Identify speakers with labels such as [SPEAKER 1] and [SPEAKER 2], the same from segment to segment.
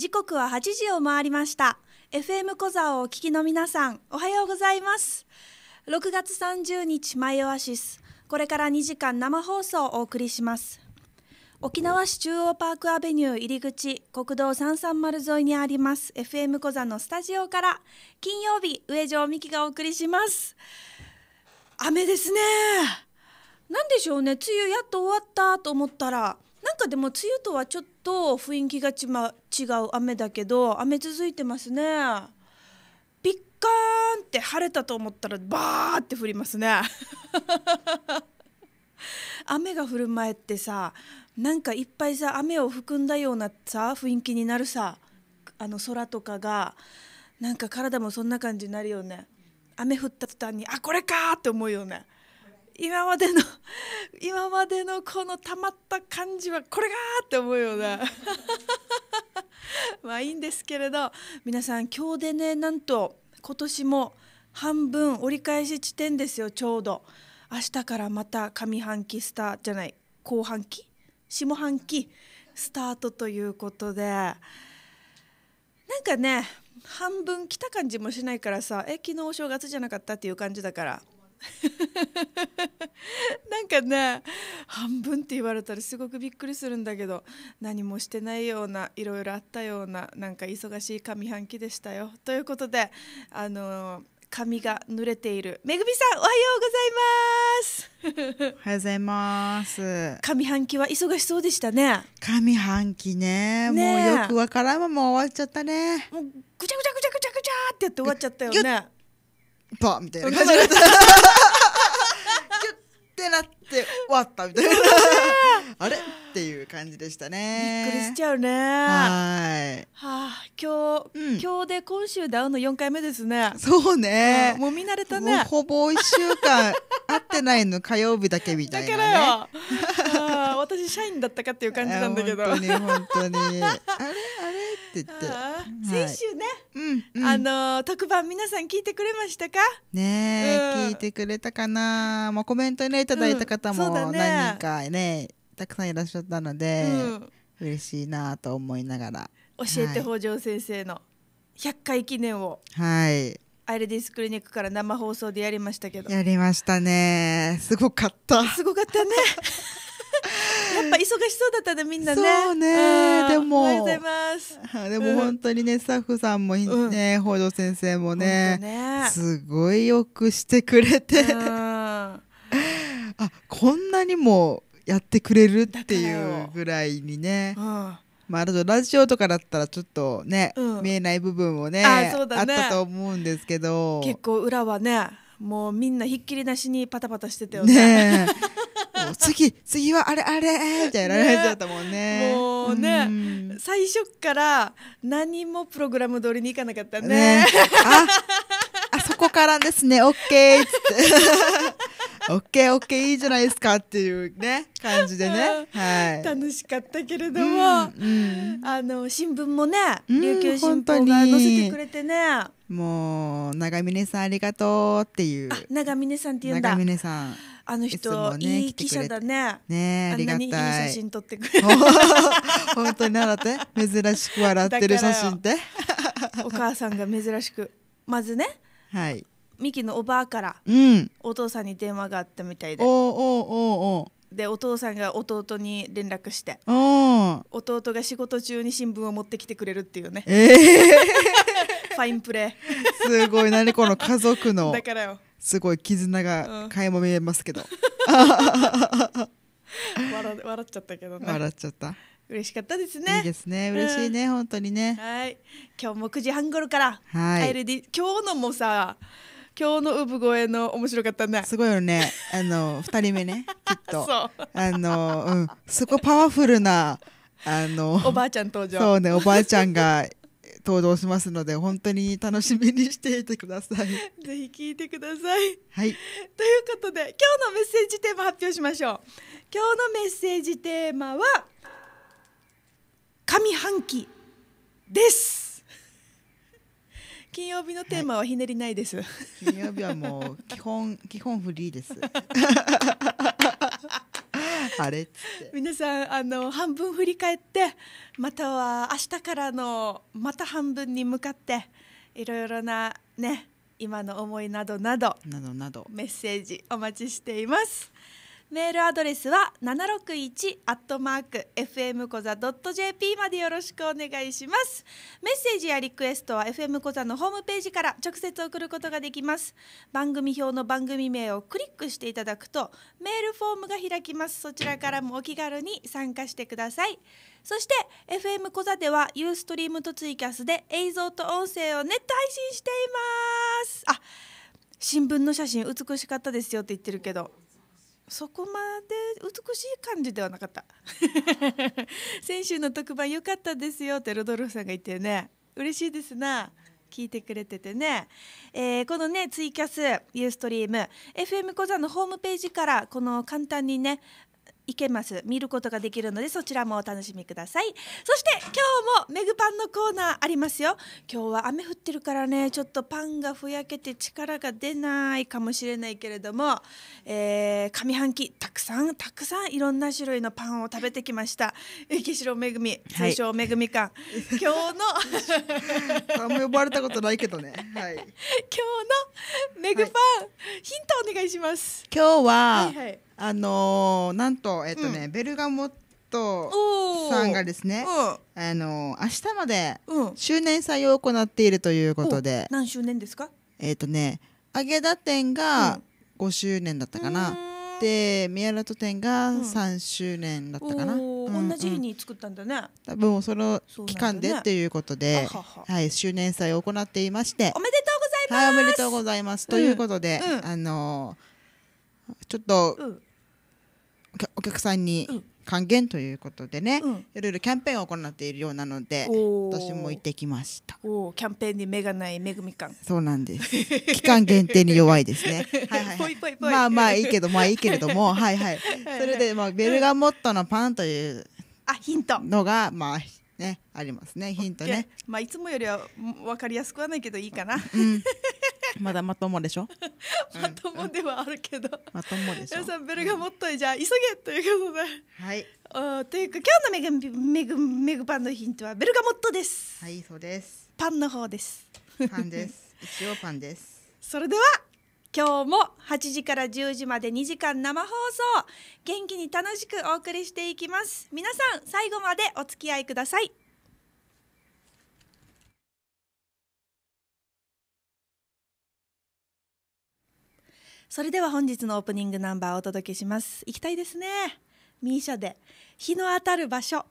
[SPEAKER 1] 時刻は8時を回りました FM 小座をお聞きの皆さんおはようございます6月30日マイオアシスこれから2時間生放送をお送りします沖縄市中央パークアベニュー入り口国道330沿いにあります FM 小座のスタジオから金曜日上条美希がお送りします雨ですねなんでしょうね梅雨やっと終わったと思ったらなんかでも梅雨とはちょっと雰囲気がち、ま、違う雨だけど雨続いてますねピッカーンって晴れたと思ったらバーって降りますね 雨が降る前ってさなんかいっぱいさ雨を含んだようなさ雰囲気になるさあの空とかがなんか体もそんな感じになるよね雨降った途端にあこれかーって思うよね今までの 今までのこのたまった感じはこれがって思うような まあいいんですけれど皆さん今日でねなんと今年も半分折り返し地点ですよちょうど明日からまた上半期スターじゃない後半期下半期スタートということでなんかね半分来た感じもしないからさえ昨日お正月じゃなかったっていう感じだから なんかね半分って言われたらすごくびっくりするんだけど何もしてないようないろいろあったようななんか忙しい上半期でしたよ。ということであの髪が濡れているめぐみさんおはようございますおはようございます上半期は忙しそうでしたね
[SPEAKER 2] 上半期
[SPEAKER 1] ね、ね、もうよくわ
[SPEAKER 2] からんまま終わっちゃったねもうぐちゃ
[SPEAKER 1] ぐちゃぐちゃぐちゃぐちゃってやって終わっちゃったよね
[SPEAKER 2] バーみたいな感じで。ってなって終わったみたいな あれっていう感じでした
[SPEAKER 1] ねびっくりしちゃうねはいはあ今日、うん、今日で今週で会うの4回目ですねそうねもう見慣れたねほぼ1週間
[SPEAKER 2] 会ってないの火曜日だけみたいな、ね、だか
[SPEAKER 1] らよ私社員だったかっていう感じなんだけど本当に本当にあれあれって言って、はい、先週ね、うんうん、あの特番皆さん聞いてくれましたか
[SPEAKER 2] ね、うん、聞いてくれたかな、もうコメントねいただいた方も何人かねね、たくさんいらっしゃったので、うん、嬉しいなと思いながら
[SPEAKER 1] 教えて北条先生の100回記念を
[SPEAKER 2] はい
[SPEAKER 1] アイレディスクリニックから生放送でやりましたけど
[SPEAKER 2] やりましたねすごかったすごかったね
[SPEAKER 1] やっぱ忙しそうだったねみんなね。そうね、でも。おはようございます。でも本
[SPEAKER 2] 当にね、スタッフさんもね、報道北先生もね、すごいよくしてくれて あ、こんなにもやってくれるっていうぐらいに
[SPEAKER 1] ね。ま
[SPEAKER 2] あ、ラジオとかだったらちょっとね、うん、見えない部分もね、ね、あったと思うんですけど結
[SPEAKER 1] 構裏はねもうみんなひっきりなしにパタパタしてたよね。ね もう次次はあれあれみたいな感じだったもんね。もうね、うん、最初から何もプログラム通りにいかなかったね。ねあ
[SPEAKER 2] あそこからですね OK っつって OKOK、いいじゃないですかっていうね感じでね、はい、
[SPEAKER 1] 楽しかったけれども、うん
[SPEAKER 2] うん、あの新聞もね、うん、琉球新聞が載せてくれてねもう長峰さんありがとうっていう
[SPEAKER 1] 長峰さんっていうんだ長峰さんあの人、ね、いい記者だね。ねありがたい。いい写真撮ってくれ
[SPEAKER 2] 本当になんだって珍しく笑ってる写真って。
[SPEAKER 1] お母さんが珍しくまずね。はい。ミキのおばあから、うん、お父さんに電話があったみたいで。おおおお。でお父さんが弟に連絡して弟が仕事中に新聞を持ってきてくれるっていうね、えー、ファインプレ
[SPEAKER 2] ーすごい何この家族の だからよすごい絆が垣間見えますけど、笑
[SPEAKER 1] 笑っちゃったけどね笑っちゃった嬉しかったですねいいですね嬉しいね、うん、本当にねはい今日も9時半頃からはい l 今日のもさ今日の産声の面白かったねすごいよね
[SPEAKER 2] あの2人目ね きっとあのうんすごいパワフルなあのおばあちゃん登場そうねおばあちゃんが登場しますので本当に楽しみにしていてくださいぜひ
[SPEAKER 1] 聞いてくださいはいということで今日のメッセージテーマ発表しましょう今日のメッセージテーマは上半期です金曜日のテーマはひねりないです、はい、金曜日はもう基本基本フリーですあれ皆さんあの半分振り返ってまたは明日からのまた半分に向かっていろいろなね今の思いなどなどなどなどメッセージお待ちしています。メールアドレスは七六一アットマーク fm コザ .jp までよろしくお願いしますメッセージやリクエストは FM コザのホームページから直接送ることができます番組表の番組名をクリックしていただくとメールフォームが開きますそちらからもお気軽に参加してくださいそして FM コザではユーストリームとツイキャスで映像と音声をネット配信していますあ新聞の写真美しかったですよって言ってるけどそこまで美しい感じではなかった 先週の特番良かったですよってロドルフさんが言ってね嬉しいですな聞いてくれててね、えー、このねツイキャスユーストリーム FM 小座のホームページからこの簡単にねいけます見ることができるのでそちらもお楽しみくださいそして今日もメグパンのコーナーありますよ今日は雨降ってるからねちょっとパンがふやけて力が出ないかもしれないけれども、えー、上半期たくさんたくさんいろんな種類のパンを食べてきました池城めぐみ最初めぐみ館、はい、今日のあんま呼ばれたことないけどね、はい、今日のメグパン、はい、ヒントお願いします今日は、はいはい
[SPEAKER 2] あのー、なんとえっ、ー、とね、うん、ベルガモットさんがですね、あのー、明日まで周年祭を行っているということで、何周年ですかえっ、とね揚田店が5周年だったかな、で宮里店が3周年だったかな、同じ日に
[SPEAKER 1] 作ったんだね
[SPEAKER 2] 多分その期間でっていうことで、はい周年祭を行っていましておめ
[SPEAKER 1] でとうございますはいおめでとうございます、というこ
[SPEAKER 2] とで、あのちょっと、お客さんに還元ということでね、うん、いろいろキャンペーンを行っているようなので私も行ってきまし
[SPEAKER 1] たキャンペーンに目がない恵
[SPEAKER 2] み感そうなんです期間限定に弱いですねまあまあいいけどまあいいけれども はいはいそれで、まあ、ベルガモットのパンというあヒントのがまあねありますねヒントね
[SPEAKER 1] まあいつもよりは分かりやすくはないけどいいかな、うん
[SPEAKER 2] まだまともでしょ
[SPEAKER 1] まともではあるけど、まともでしょ皆さんベルガモットいじゃあ急げということではいおというか今日のメグメグメグパンのヒントはベルガモットですはいそうですパンの方ですパンで
[SPEAKER 2] す 一応パンです
[SPEAKER 1] それでは今日も8時から10時まで2時間生放送元気に楽しくお送りしていきます皆さん最後までお付き合いくださいそれでは本日のオープニングナンバーをお届けします行きたいですねミーシャで日の当たる場所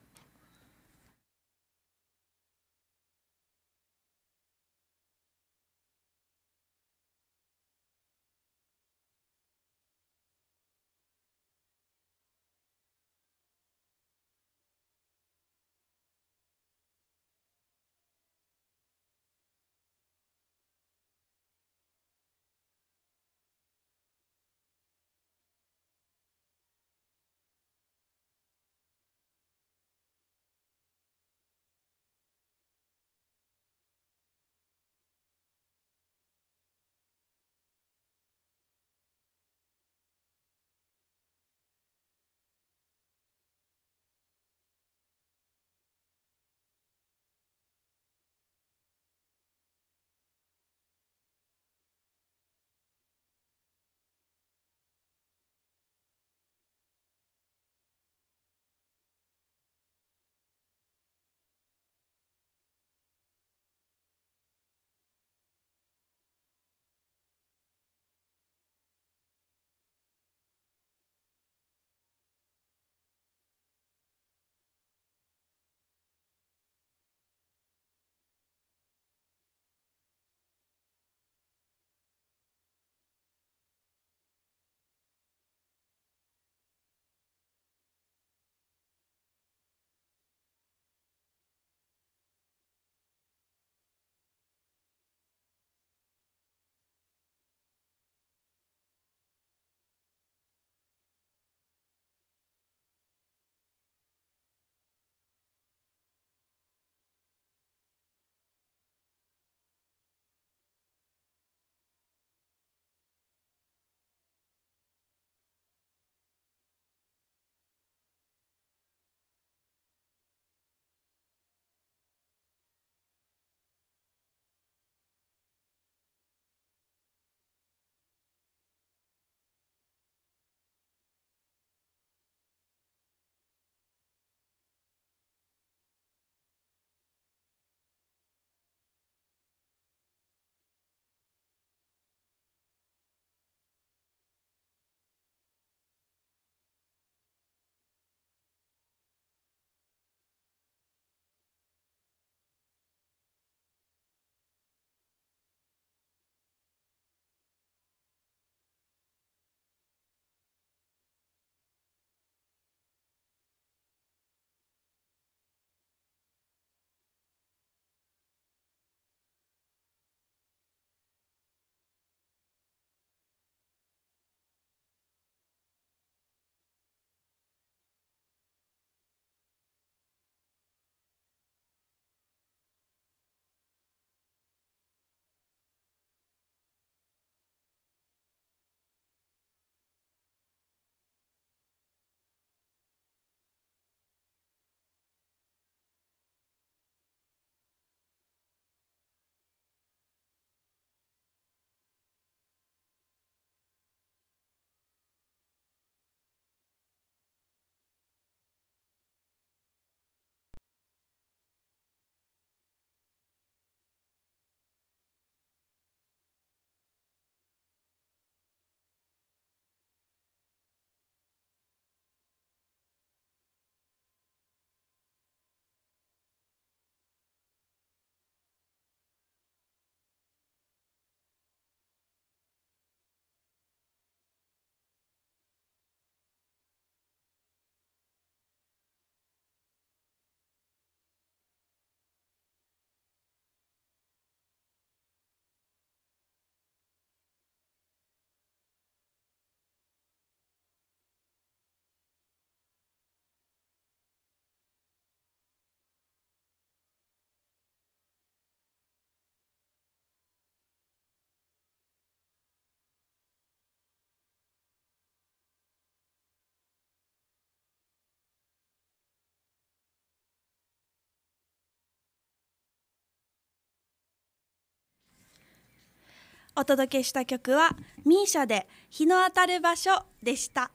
[SPEAKER 1] お届けした曲は MISIA で「日の当たる場所」でした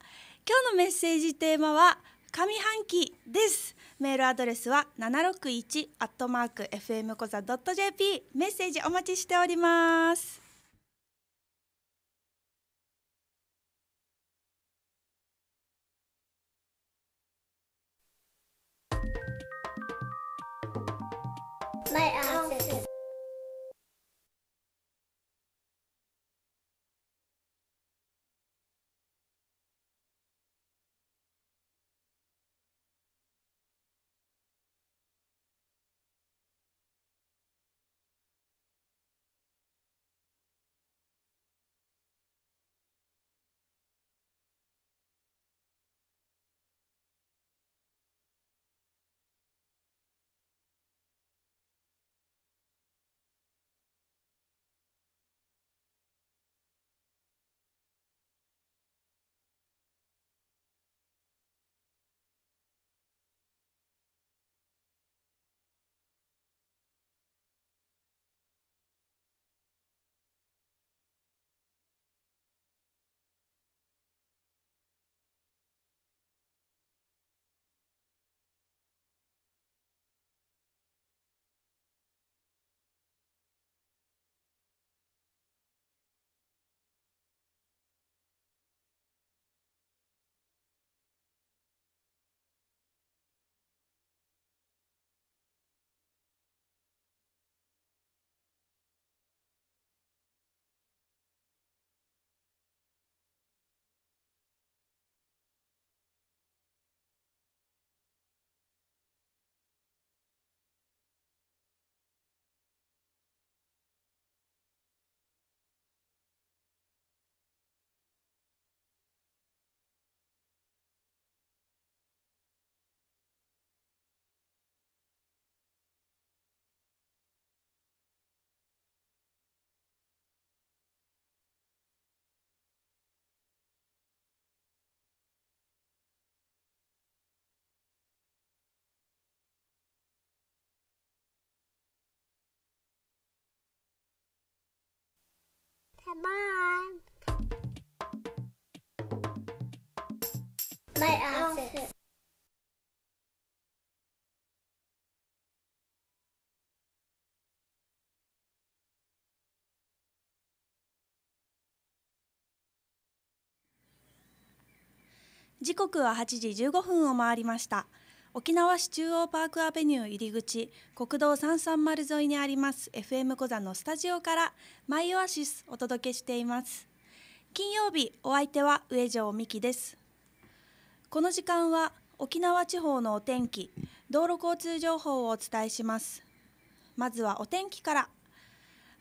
[SPEAKER 1] 今日のメッセージテーマは「上半期」ですメールアドレスは761アットマーク fmkoza.jp メッセージお待ちしております
[SPEAKER 2] mom. My o f i
[SPEAKER 1] 時刻は8時15分を回りました。沖縄市中央パークアベニュー入り口国道330沿いにあります FM 小座のスタジオからマイオアシスお届けしています金曜日お相手は上条美希ですこの時間は沖縄地方のお天気道路交通情報をお伝えしますまずはお天気から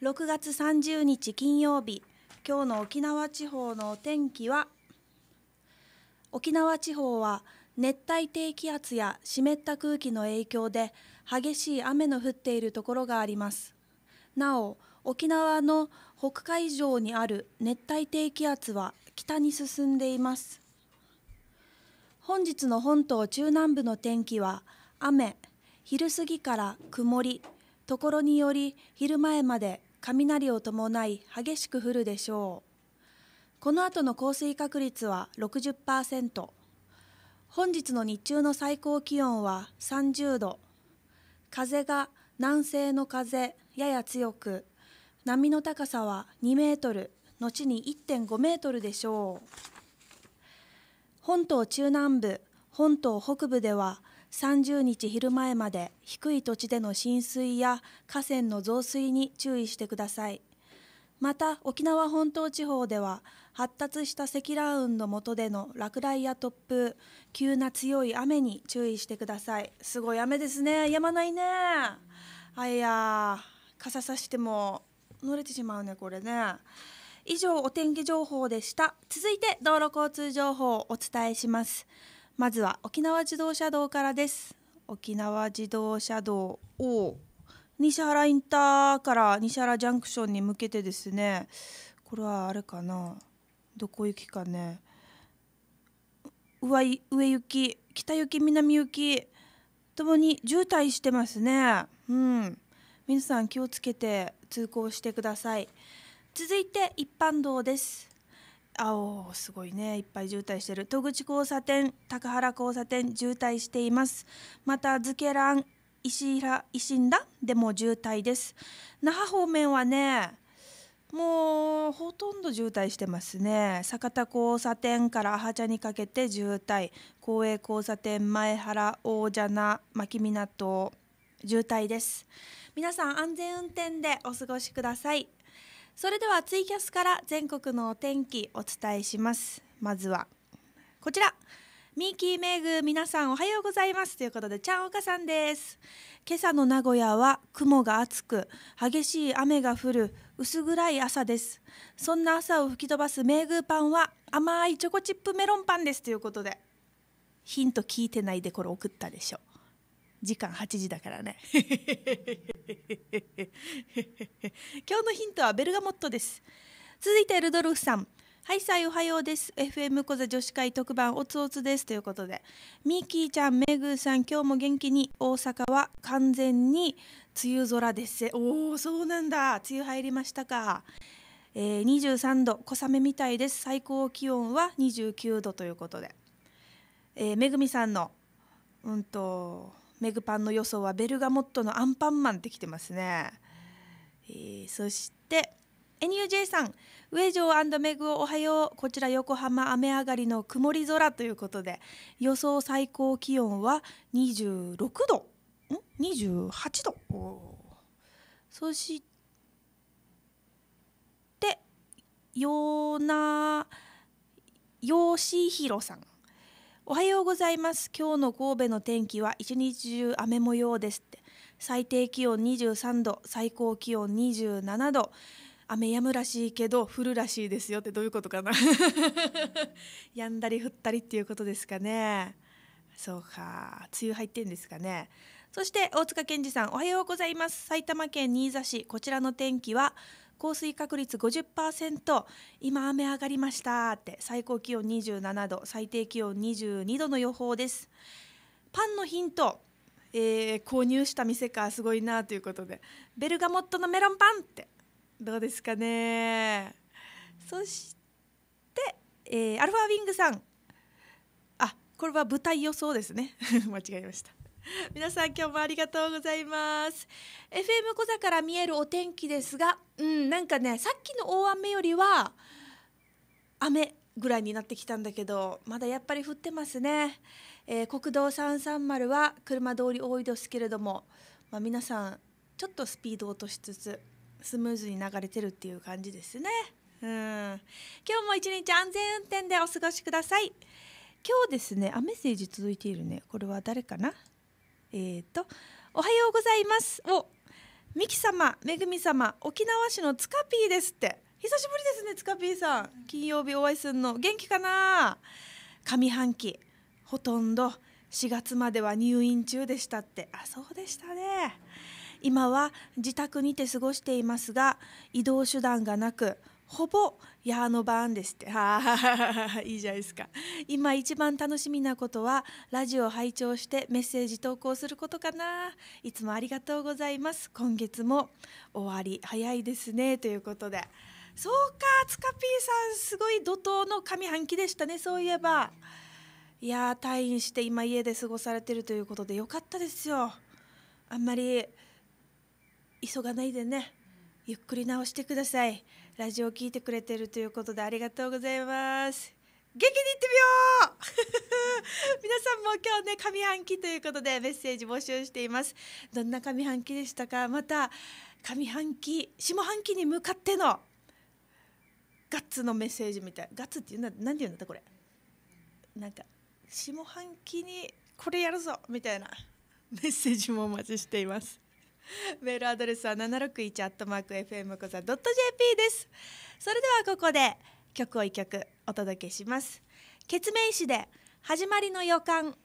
[SPEAKER 1] 6月30日金曜日今日の沖縄地方のお天気は沖縄地方は熱帯低気圧や湿った空気の影響で激しい雨の降っているところがありますなお沖縄の北海上にある熱帯低気圧は北に進んでいます本日の本島中南部の天気は雨昼過ぎから曇りところにより昼前まで雷を伴い激しく降るでしょうこの後の降水確率は60%本日の日中の最高気温は30度風が南西の風やや強く波の高さは2メートル後に1.5メートルでしょう本島中南部本島北部では30日昼前まで低い土地での浸水や河川の増水に注意してくださいまた沖縄本島地方では発達した積乱雲の下での落雷や突風急な強い雨に注意してくださいすごい雨ですね止まないねあいや傘さしても濡れてしまうねこれね以上お天気情報でした続いて道路交通情報をお伝えしますまずは沖縄自動車道からです沖縄自動車道を西原インターから西原ジャンクションに向けてですねこれはあれかなどこ行きかね上上行き北行き南行きともに渋滞してますねうん皆さん気をつけて通行してください続いて一般道ですあおすごいねいっぱい渋滞してる戸口交差点高原交差点渋滞していますまた漬け蘭石井ら石新らでも渋滞です那覇方面はねもうほとんど渋滞してますね酒田交差点からアハチャにかけて渋滞公営交差点前原大蛇名牧港渋滞です皆さん安全運転でお過ごしくださいそれではツイキャスから全国のお天気お伝えしますまずはこちらミーキーメイグ皆さんおはようございますということでちゃんおかさんです今朝の名古屋は雲が厚く激しい雨が降る薄暗い朝ですそんな朝を吹き飛ばすメ名宮パンは甘いチョコチップメロンパンですということでヒント聞いてないでこれ送ったでしょ時間8時だからね 今日のヒントはベルガモットです続いてルドルフさんはいさいおはようです FM 小座女子会特番おつおつですということでミーキーちゃんめぐーさん今日も元気に大阪は完全に梅雨空ですおおそうなんだ梅雨入りましたか、えー、23度小雨みたいです最高気温は29度ということで、えー、めぐみさんのうんとメグパンの予想はベルガモットのアンパンマンってきてますね、えー、そしてエ u ー J さん上城メグおはようこちら横浜雨上がりの曇り空ということで予想最高気温は26度ん28度そしてヨなシーヒロさんおはようございます今日の神戸の天気は一日中雨模様ですって最低気温23度最高気温27度雨止むらしいけど降るらしいですよってどういうことかな止 んだり降ったりっていうことですかねそうか梅雨入ってんですかねそして大塚健二さんおはようございます埼玉県新座市こちらの天気は降水確率50%今雨上がりましたって最高気温27度最低気温22度の予報ですパンのヒント、えー、購入した店かすごいなということでベルガモットのメロンパンってどうですかねそして、えー、アルファウィングさんあこれは舞台予想ですね 間違えました 皆さん今日もありがとうございます FM 小座から見えるお天気ですがうんなんかねさっきの大雨よりは雨ぐらいになってきたんだけどまだやっぱり降ってますね、えー、国道330は車通り多いですけれども、まあ、皆さんちょっとスピード落としつつスムーズに流れてるっていう感じですねうん今日も一日安全運転でお過ごしください今日ですねあメッセージ続いているねこれは誰かなえっ、ー、とおはようございますをみき様めぐみ様沖縄市のつかぴーですって久しぶりですねつかぴーさん金曜日お会いするの元気かな上半期ほとんど4月までは入院中でしたってあそうでしたね今は自宅にて過ごしていますが移動手段がなくほぼ矢の番ですって あいいじゃないですか今一番楽しみなことはラジオを拝聴してメッセージ投稿することかないつもありがとうございます今月も終わり早いですねということでそうかつかぴーさんすごい怒涛の上半期でしたねそういえばいや退院して今家で過ごされてるということでよかったですよあんまり急がないでねゆっくり直してください。ラジオを聞いてくれてるということでありがとうございます元気に行ってみよう 皆さんも今日ね上半期ということでメッセージ募集していますどんな上半期でしたかまた上半期下半期に向かってのガッツのメッセージみたいガッツっていうのは何て言うんだったこれなんか下半期にこれやるぞみたいな メッセージもお待ちしています メールアドレスは761アットマーク FM ドット .jp ですそれではここで曲を一曲お届けしますケツメイシで始まりの予感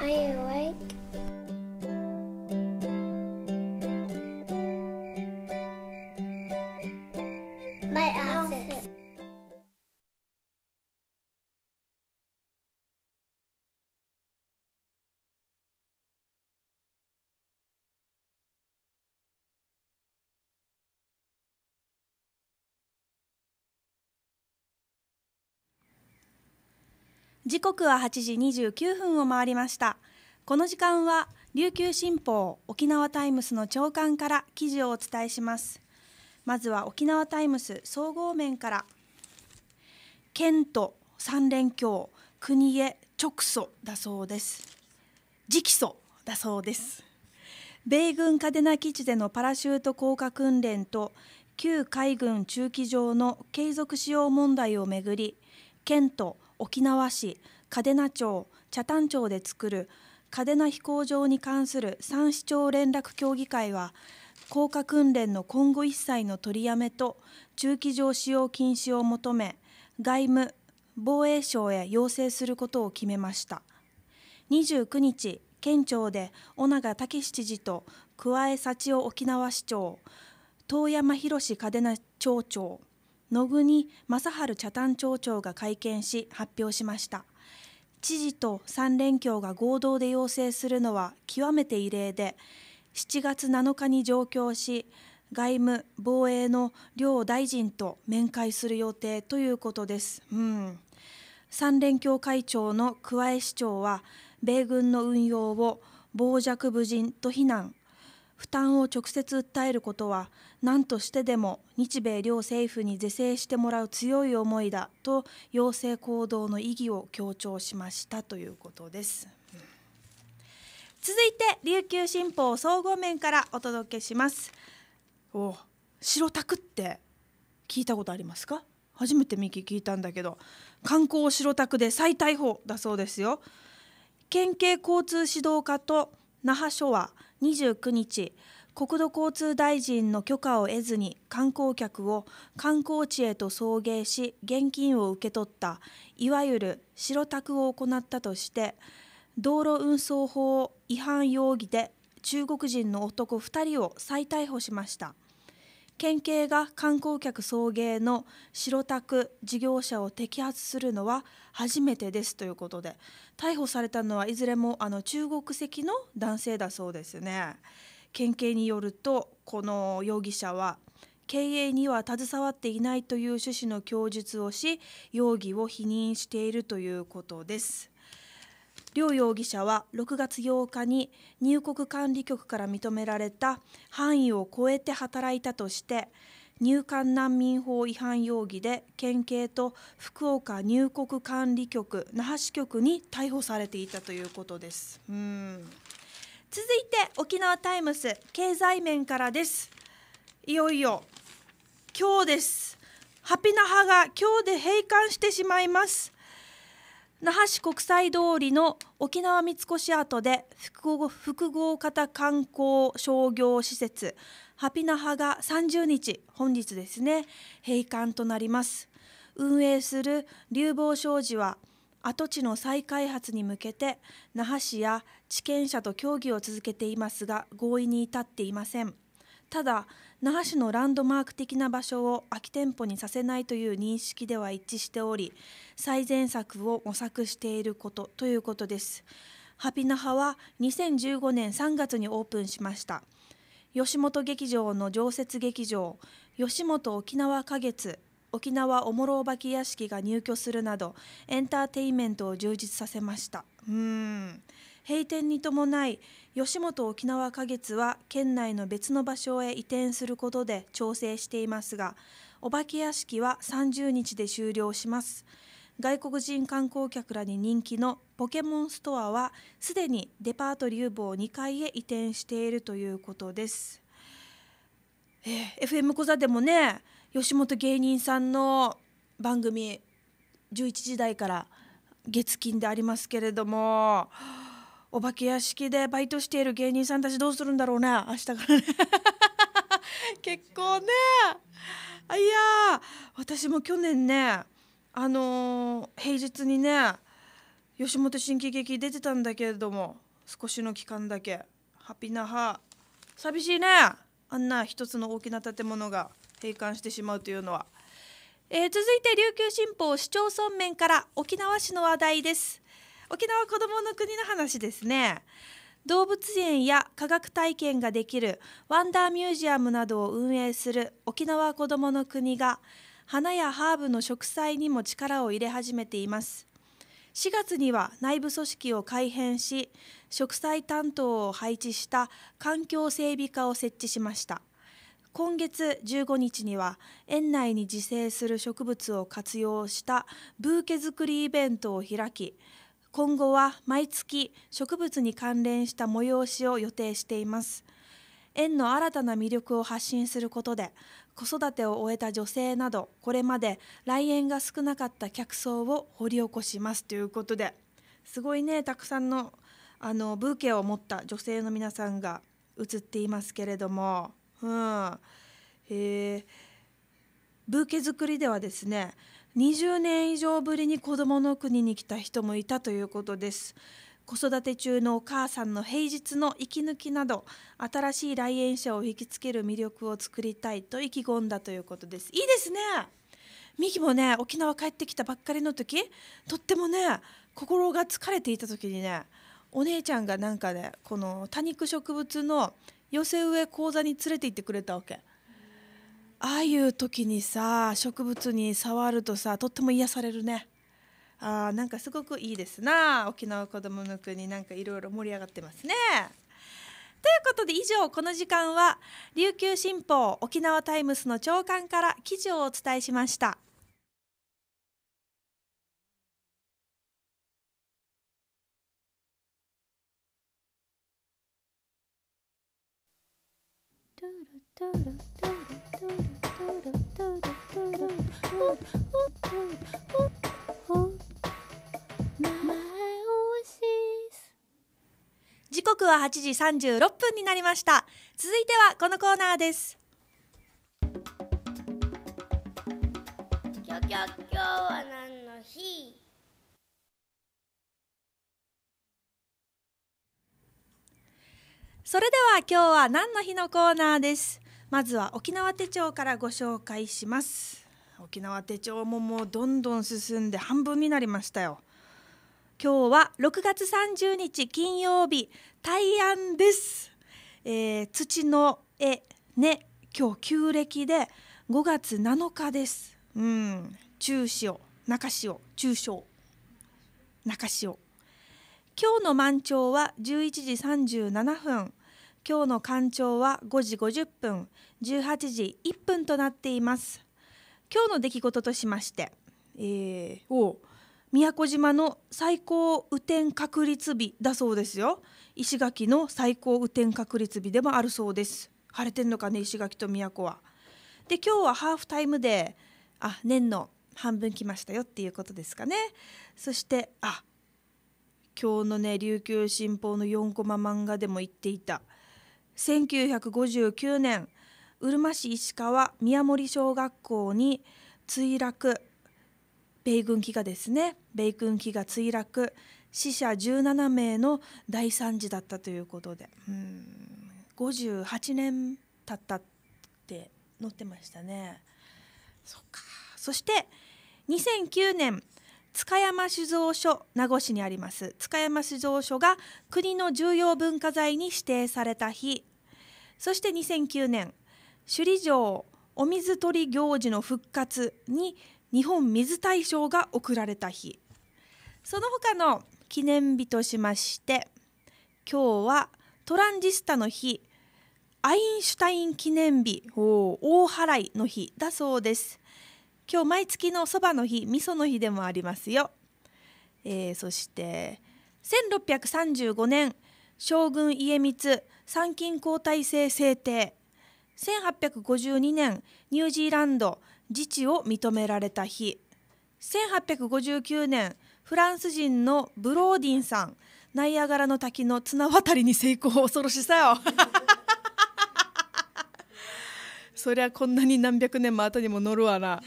[SPEAKER 1] I like 時刻は8時29分を回りましたこの時間は琉球新報沖縄タイムスの朝刊から記事をお伝えしますまずは沖縄タイムス総合面から県と三連橋国へ直訴だそうです直訴だそうです米軍嘉手納基地でのパラシュート降下訓練と旧海軍駐機場の継続使用問題をめぐり県と沖縄市嘉手納町北谷町で作る嘉手納飛行場に関する三市町連絡協議会は降下訓練の今後一切の取りやめと駐機場使用禁止を求め外務防衛省へ要請することを決めました29日県庁で尾長武知事と桑江幸男沖縄市長遠山博嘉手納町長野国正春茶炭町長が会見し発表しました知事と三連協が合同で要請するのは極めて異例で7月7日に上京し外務防衛の両大臣と面会する予定ということです、うん、3連協会長の桑江市長は米軍の運用を傍若無人と非難負担を直接訴えることは何としてでも日米両政府に是正してもらう強い思いだと要請行動の意義を強調しましたということです。続いて琉球新報総合面からお届けしますお白タクって聞いたことありますか初めてミキ聞いたんだけど観光白タクで再逮捕だそうですよ県警交通指導課と那覇署は29日国土交通大臣の許可を得ずに観光客を観光地へと送迎し現金を受け取ったいわゆる白タクを行ったとして道路運送法違反容疑で中国人の男2人を再逮捕しました県警が観光客送迎の白タク事業者を摘発するのは初めてですということで逮捕されたのはいずれもあの中国籍の男性だそうですね。県警によるとこの容疑者は経営には携わっていないという趣旨の供述をし容疑を否認しているということです。両容疑者は6月8日に入国管理局から認められた範囲を超えて働いたとして入管難民法違反容疑で県警と福岡入国管理局那覇支局に逮捕されていたということです。うん続いて沖縄タイムス経済面からですいよいよ今日ですハピナハが今日で閉館してしまいます那覇市国際通りの沖縄三越跡で複合型観光商業施設ハピナハが30日本日ですね閉館となります運営する流防商事は跡地の再開発に向けて那覇市や地権者と協議を続けていますが合意に至っていませんただ那覇市のランドマーク的な場所を空き店舗にさせないという認識では一致しており最善策を模索していることということですハピナハは2015年3月にオープンしました吉本劇場の常設劇場吉本沖縄花月沖縄おもろおばき屋敷が入居するなどエンターテインメントを充実させました
[SPEAKER 2] うん
[SPEAKER 1] 閉店に伴い吉本沖縄花月は県内の別の場所へ移転することで調整していますがお化け屋敷は30日で終了します外国人観光客らに人気のポケモンストアはすでにデパート竜坊2階へ移転しているということです、えー、FM 小座でもね吉本芸人さんの番組11時台から月金でありますけれども。お化け屋敷でバイトしている芸人さんたちどうするんだろうね明日からね 結構ねあいや私も去年ねあのー、平日にね吉本新喜劇出てたんだけれども少しの期間だけハピナハ寂しいねあんな一つの大きな建物が閉館してしまうというのは、えー、続いて琉球新報市町村面から沖縄市の話題です沖縄子どもの国の話ですね動物園や科学体験ができるワンダーミュージアムなどを運営する沖縄こどもの国が花やハーブの植栽にも力を入れ始めています4月には内部組織を改編し植栽担当を配置した環境整備課を設置しました今月15日には園内に自生する植物を活用したブーケ作りイベントを開き今後は毎月植物に関連した催しを予定しています園の新たな魅力を発信することで子育てを終えた女性などこれまで来園が少なかった客層を掘り起こしますということですごいねたくさんのあのブーケを持った女性の皆さんが映っていますけれども、うん、へブーケ作りではですね20年以上ぶりに子どもの国に来た人もいたということです子育て中のお母さんの平日の息抜きなど新しい来園者を引きつける魅力を作りたいと意気込んだということですいいですねミキもね沖縄帰ってきたばっかりの時とってもね心が疲れていた時にねお姉ちゃんがなんかねこの多肉植物の寄せ植え講座に連れて行ってくれたわけ。ああいう時にさ植物に触るとさとっても癒されるねあなんかすごくいいですな沖縄こどもの国なんかいろいろ盛り上がってますねということで以上この時間は琉球新報沖縄タイムスの長官から記事をお伝えしました「トゥルトゥルトゥル」時刻は八時三十六分になりました続いてはこのコーナーです今日は何の日それでは今日は何の日のコーナーですまずは沖縄手帳からご紹介します沖縄手帳ももうどんどん進んで半分になりましたよ今日は6月30日金曜日大安です、えー、土の絵ね今日旧暦で5月7日ですうん中潮中潮中小、中潮今日の満潮は11時37分今日の干潮は5時50分18時1分となっています今日の出来事としまして、えー、お宮古島の最高雨天確率日だそうですよ石垣の最高雨天確率日でもあるそうです晴れてんのかね石垣と宮古はで今日はハーフタイムであ年の半分来ましたよっていうことですかねそしてあ今日のね琉球新報の4コマ漫画でも言っていた1959年うるま市石川宮森小学校に墜落米軍機がですね米軍機が墜落死者17名の大惨事だったということでうん58年経ったって載ってましたね。そっかそして2009年塚山酒造所名護市にあります塚山酒造所が国の重要文化財に指定された日そして2009年首里城お水取り行事の復活に日本水大賞が贈られた日その他の記念日としまして今日はトランジスタの日アインシュタイン記念日大払いの日だそうです今日毎月のそばの日味噌の日でもありますよ、えー、そして1635年将軍家光参勤交代制制定1852年ニュージーランド自治を認められた日1859年フランス人のブローディンさんナイアガラの滝の綱渡りに成功恐ろしさよ そりゃこんなに何百年も後にも乗るわな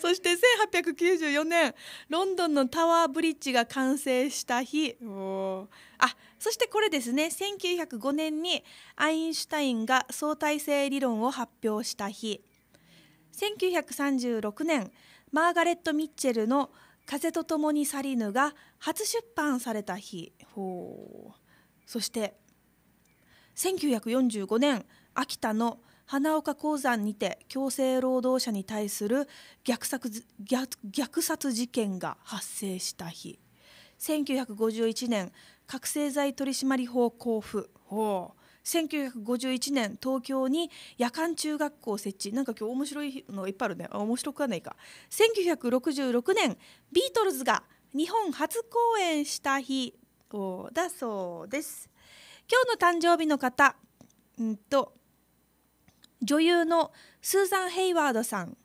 [SPEAKER 1] そして1894年ロンドンのタワーブリッジが完成した日あそしてこれですね1905年にアインシュタインが相対性理論を発表した日1936年マーガレット・ミッチェルの「風と共に去りぬ」が初出版された日そして「1945年秋田の花岡鉱山にて強制労働者に対する虐殺虐殺事件が発生した日1951年覚醒剤取締法交付法1951年東京に夜間中学校設置なんか今日面白いのいっぱいあるね面白くはないか1966年ビートルズが日本初公演した日だそうです。今日の誕生日の方、うんと、女優のスーザン・ヘイワードさん、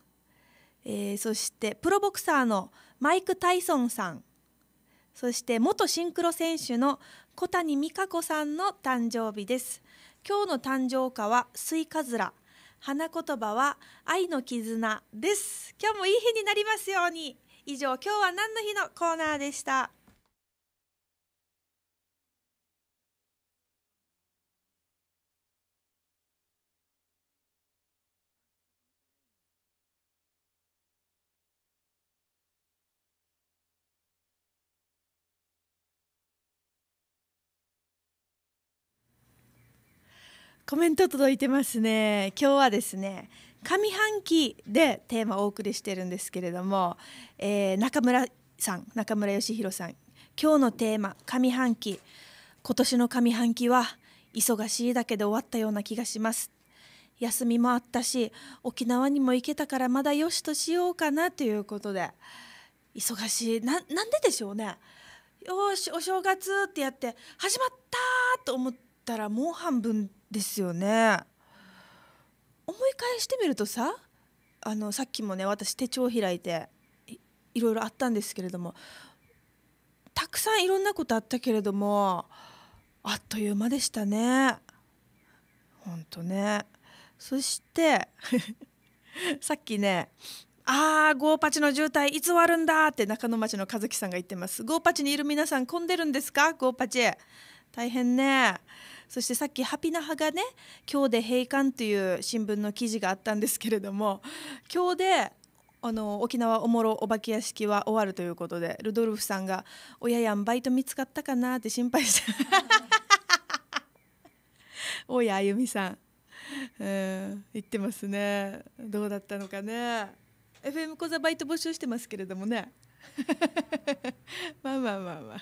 [SPEAKER 1] えー、そしてプロボクサーのマイク・タイソンさん、そして元シンクロ選手の小谷美香子さんの誕生日です。今日の誕生花はスイカズラ、花言葉は愛の絆です。今日もいい日になりますように。以上、今日は何の日のコーナーでした。コメント届いてますね今日はですね上半期でテーマをお送りしてるんですけれども、えー、中村さん中村義弘さん今日のテーマ上半期今年の上半期は忙しいだけで終わったような気がします休みもあったし沖縄にも行けたからまだよしとしようかなということで忙しいななんででしょうねよしお正月ってやって始まったと思ってたらもう半分ですよね思い返してみるとさあのさっきもね私手帳開いていろいろあったんですけれどもたくさんいろんなことあったけれどもあっという間でしたねほんとねそして さっきねあーゴーパチの渋滞いつ終わるんだって中野町の和樹さんが言ってますゴーパチにいる皆さん混んでるんですかゴーパチ大変ねそしてさっき「ハピナハ」がね「今日で閉館」という新聞の記事があったんですけれども今日であの沖縄おもろお化け屋敷は終わるということでルドルフさんが「親やんバイト見つかったかな?」って心配して大谷 あゆみさん、えー、言ってますねどうだったのかね FM 講座バイト募集してますけれどもね まあまあまあまあ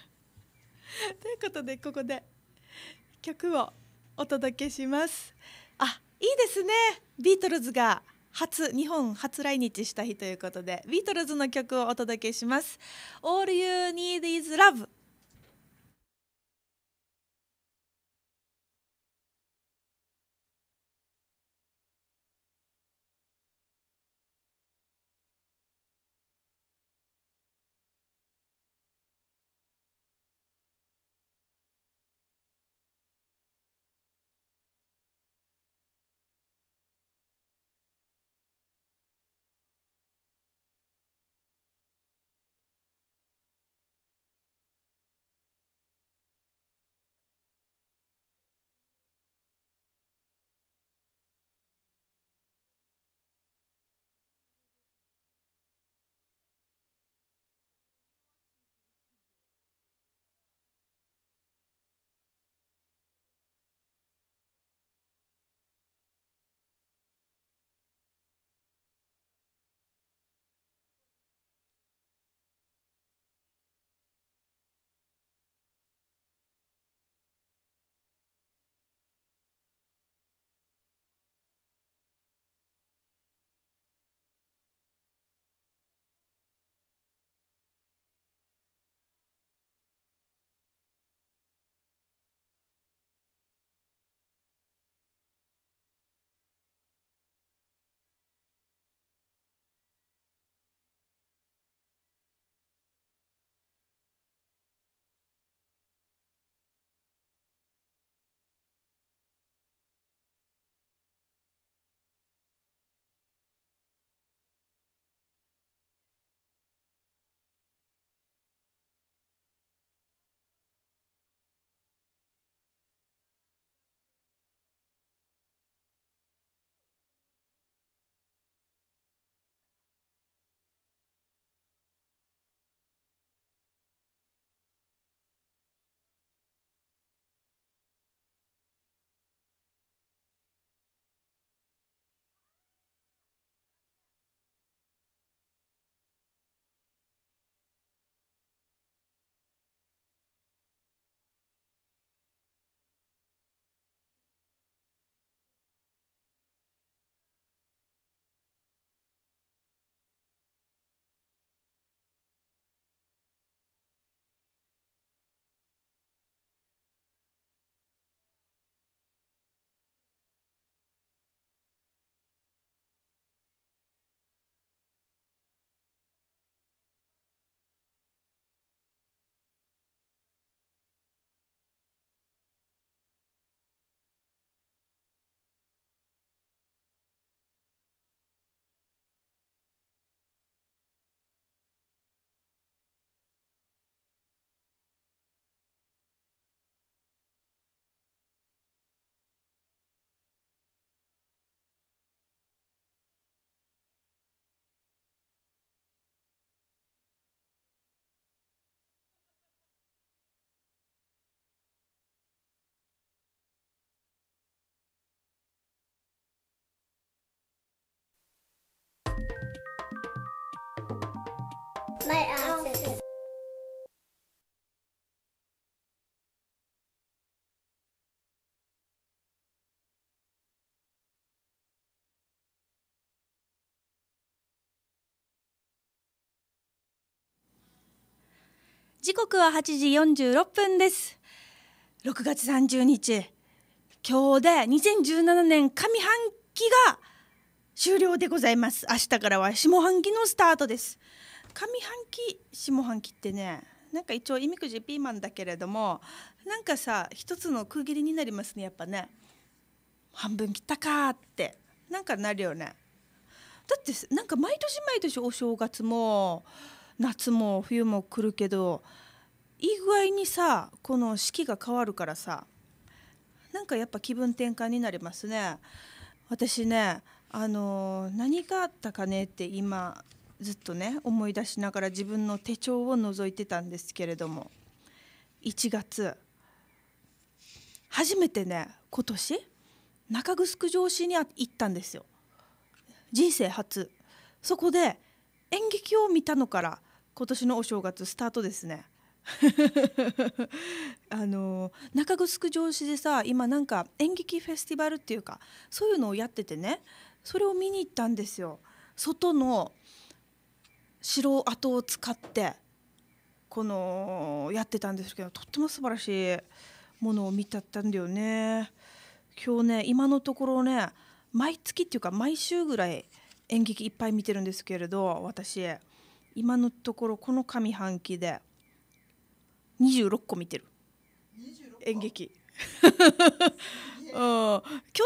[SPEAKER 1] ということでここで。曲をお届けしますあいいですねビートルズが初日本初来日した日ということでビートルズの曲をお届けします All You Need Is Love
[SPEAKER 2] My outfit.
[SPEAKER 1] 時刻は8時46分です6月30日今日で2017年上半期が終了でございます明日からは下半期のスタートです上半期下半期ってねなんか一応いみくじピーマンだけれどもなんかさ一つの区切りになりますねやっぱね半分切ったかってなんかなるよねだってなんか毎年毎年お正月も夏も冬も来るけどいい具合にさこの四季が変わるからさなんかやっぱ気分転換になりますね私ねあの何があったかねって今ずっとね思い出しながら自分の手帳を覗いてたんですけれども1月初めてね今年中城城市に行ったんですよ人生初そこで演劇を見たのから今年のお正月スタートですね あの中城城市でさ今なんか演劇フェスティバルっていうかそういうのをやっててねそれを見に行ったんですよ外の城跡を使ってこのやってたんですけどとっても素晴らしいものを見たったんだよね。今日ね今のところね毎月っていうか毎週ぐらい演劇いっぱい見てるんですけれど私今のところこの上半期で26個見てる演劇うん、去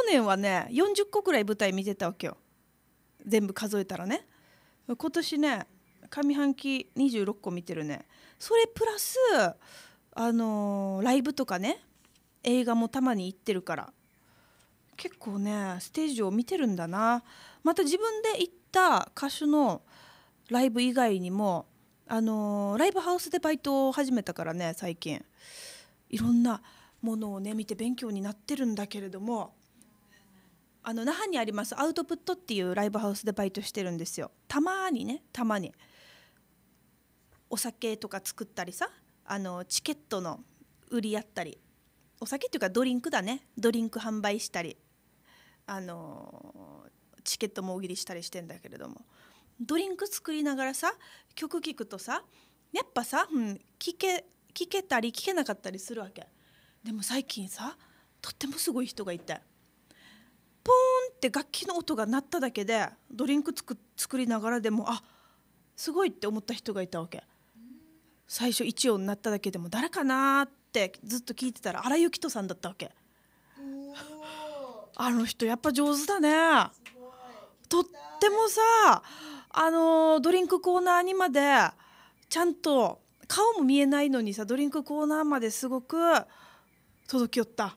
[SPEAKER 1] 年はね40個ぐらい舞台見てたわけよ全部数えたらね今年ね上半期26個見てるねそれプラスあのー、ライブとかね映画もたまに行ってるから結構ねステージを見てるんだなまた自分で行った歌手のライブ以外にもあのー、ライブハウスでバイトを始めたからね最近いろんなものをね見て勉強になってるんだけれどもあの那覇にありますアウトプットっていうライブハウスでバイトしてるんですよたまにねたまにお酒とか作ったりさあのチケットの売りやったりお酒っていうかドリンクだねドリンク販売したりあのチケットも大喜利したりしてんだけれどもドリンク作りながらさ曲聴くとさやっぱさ、うん、聞け聞けたり聞けなかったりするわけでも最近さとってもすごい人がいてポーンって楽器の音が鳴っただけでドリンク作りながらでもあすごいって思った人がいたわけ最初一音鳴っただけでも誰かなってずっと聞いてたら荒井由紀人さんだったわけあの人やっぱ上手だねとってもさあのドリンクコーナーにまでちゃんと顔も見えないのにさドリンクコーナーまですごく届きよった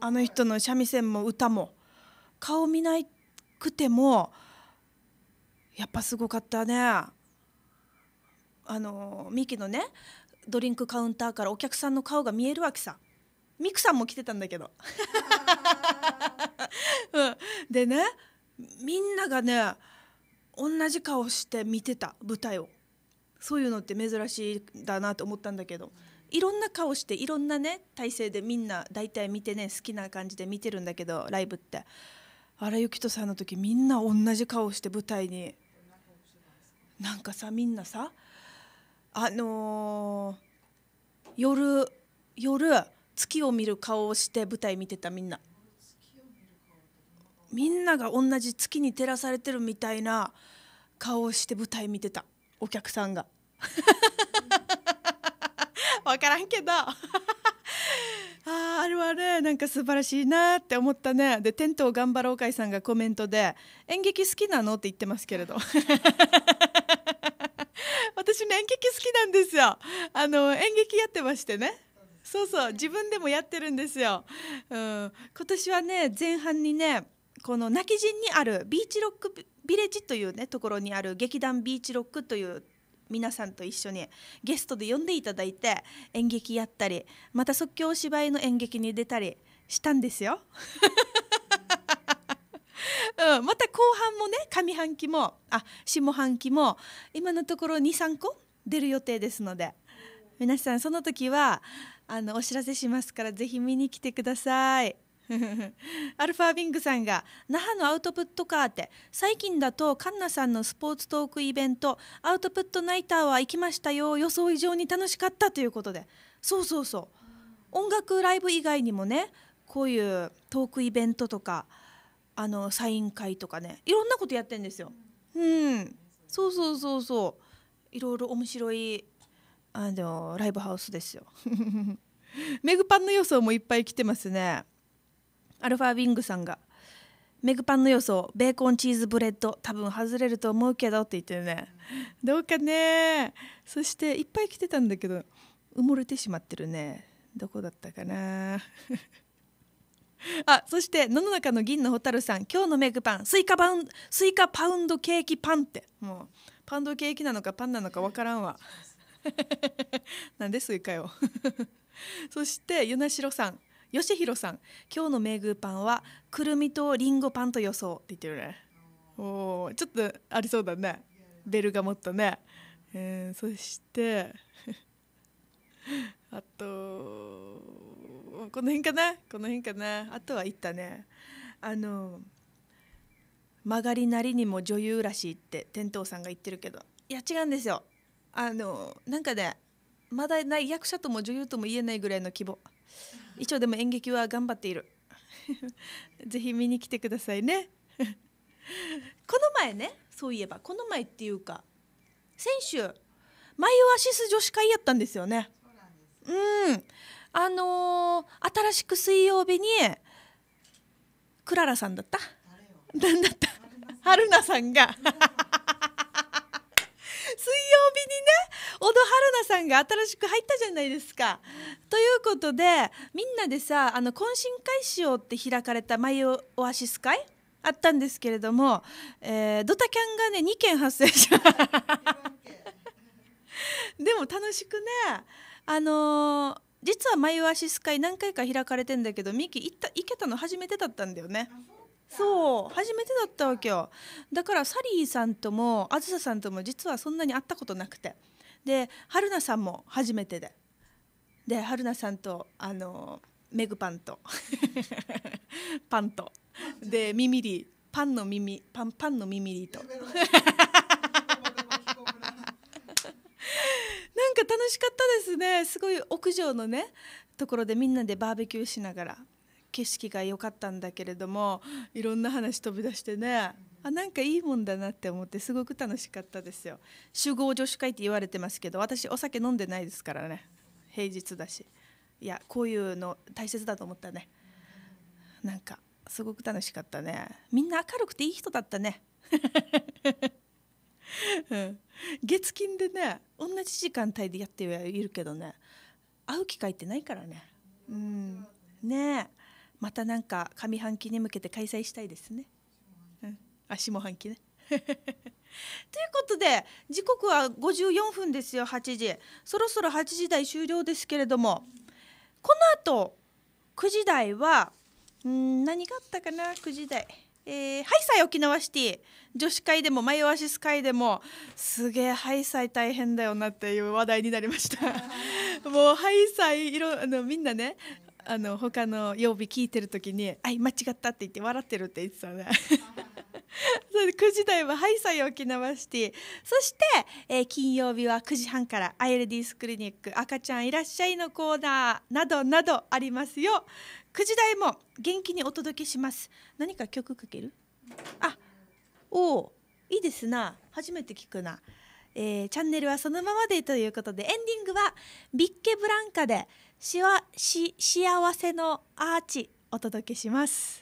[SPEAKER 1] あの人の三味線も歌も顔見なくてもやっぱすごかったねあのミキのねドリンクカウンターからお客さんの顔が見えるわけさミクさんも来てたんだけど、うん、でねみんながね同じ顔して見てた舞台をそういうのって珍しいだなと思ったんだけどいろんな顔していろんなね体勢でみんな大体見てね好きな感じで見てるんだけどライブって荒井由紀人さんの時みんな同じ顔して舞台になんかさみんなさあのー、夜夜月を見る顔をして舞台見てたみんなみんなが同じ月に照らされてるみたいな顔をして舞台見てたお客さんが分 からんけど ああれはねなんか素晴らしいなって思ったねでテントを頑張ろうかいさんがコメントで「演劇好きなの?」って言ってますけれど 私ね演劇好きなんですよあの演劇やってましてねそうそう自分でもやってるんですよ、うん、今年はね前半にねこの泣き陣にあるビーチロックビレッジというねところにある劇団ビーチロックという皆さんと一緒にゲストで呼んでいただいて演劇やったりまた即興お芝居の演劇に出たりしたんですようん、また後半もね上半期もあ下半期も今のところ23個出る予定ですので皆さんその時はあのお知らせしますからぜひ見に来てください。アルファビングさんが「那覇のアウトプットカーって最近だとカンナさんのスポーツトークイベントアウトプットナイターは行きましたよ予想以上に楽しかった」ということでそうそうそう音楽ライブ以外にもねこういうトークイベントとかあのサイン会とかねいろんなことやってんですよ。うん、そうそうそうそういろいろ面白いあのライブハウスですよ。メグパンの予想もいっぱい来てますね。アルファウィングさんが「メグパンの予想ベーコンチーズブレッド多分外れると思うけど」って言ってるね。どうかねそしていっぱい来てたんだけど埋もれてしまってるね。どこだったかな あそして野の中の銀の蛍さん今日のメグパンスイカパンスイカパウンドケーキパンってもうパンドケーキなのかパンなのか分からんわ なんでスイカよ そして与那城さんよしひろさん今日のメグパンはくるみとりんごパンと予想って言ってるねおちょっとありそうだねベルがもっとね、えー、そしてあとこの辺かなこの辺かなあとは行ったねあの曲がりなりにも女優らしいって天童さんが言ってるけどいや違うんですよあのなんかねまだない役者とも女優とも言えないぐらいの規模一応でも演劇は頑張っている ぜひ見に来てくださいね この前ねそういえばこの前っていうか先週マイオアシス女子会やったんですよねうんあのー、新しく水曜日にクララさんだったなんだった春菜さんが 水曜日にね小野春菜さんが新しく入ったじゃないですか。ということでみんなでさあの懇親会しようって開かれたマイオアシス会あったんですけれども、えー、ドタキャンがね2件発生し でも楽しくねあのー実は眉アシス会何回か開かれてんだけどミキ行った行けたの初めてだったんだよね。そう初めてだったわけよだからサリーさんともあずささんとも実はそんなに会ったことなくてで春菜さんも初めてでで春菜さんとあのメグパンと パンとでミミリパンの耳パンパンのミミリとなんか楽しかったですねすごい屋上のねところでみんなでバーベキューしながら景色が良かったんだけれどもいろんな話飛び出してねあなんかいいもんだなって思ってすごく楽しかったですよ集合女子会って言われてますけど私お酒飲んでないですからね平日だしいやこういうの大切だと思ったねなんかすごく楽しかったねみんな明るくていい人だったね うん、月金でね同じ時間帯でやってはいるけどね会う機会ってないからね。うん、ねまたなんか上半期に向けて開催したいですね。うん、あ下半期ね。ということで時刻は54分ですよ8時そろそろ8時台終了ですけれどもこのあと9時台はうん何があったかな9時台。えー、ハイサイ沖縄シティ女子会でもマイオアシス会でもすげえハイサイ大変だよなっていう話題になりました もうハイサイいろあのみんなねあの他の曜日聞いてる時に「あい間違った」って言って笑ってるって言ってたね9時 台は「ハイサイ沖縄シティ」そして、えー、金曜日は9時半から「アイルディスクリニック赤ちゃんいらっしゃい」のコーナーなどなどありますよ9時台も元気にお届けします何か曲かけるあおおいいですな初めて聞くな、えー、チャンネルはそのままでということでエンディングはビッケブランカでしわし幸せのアーチお届けします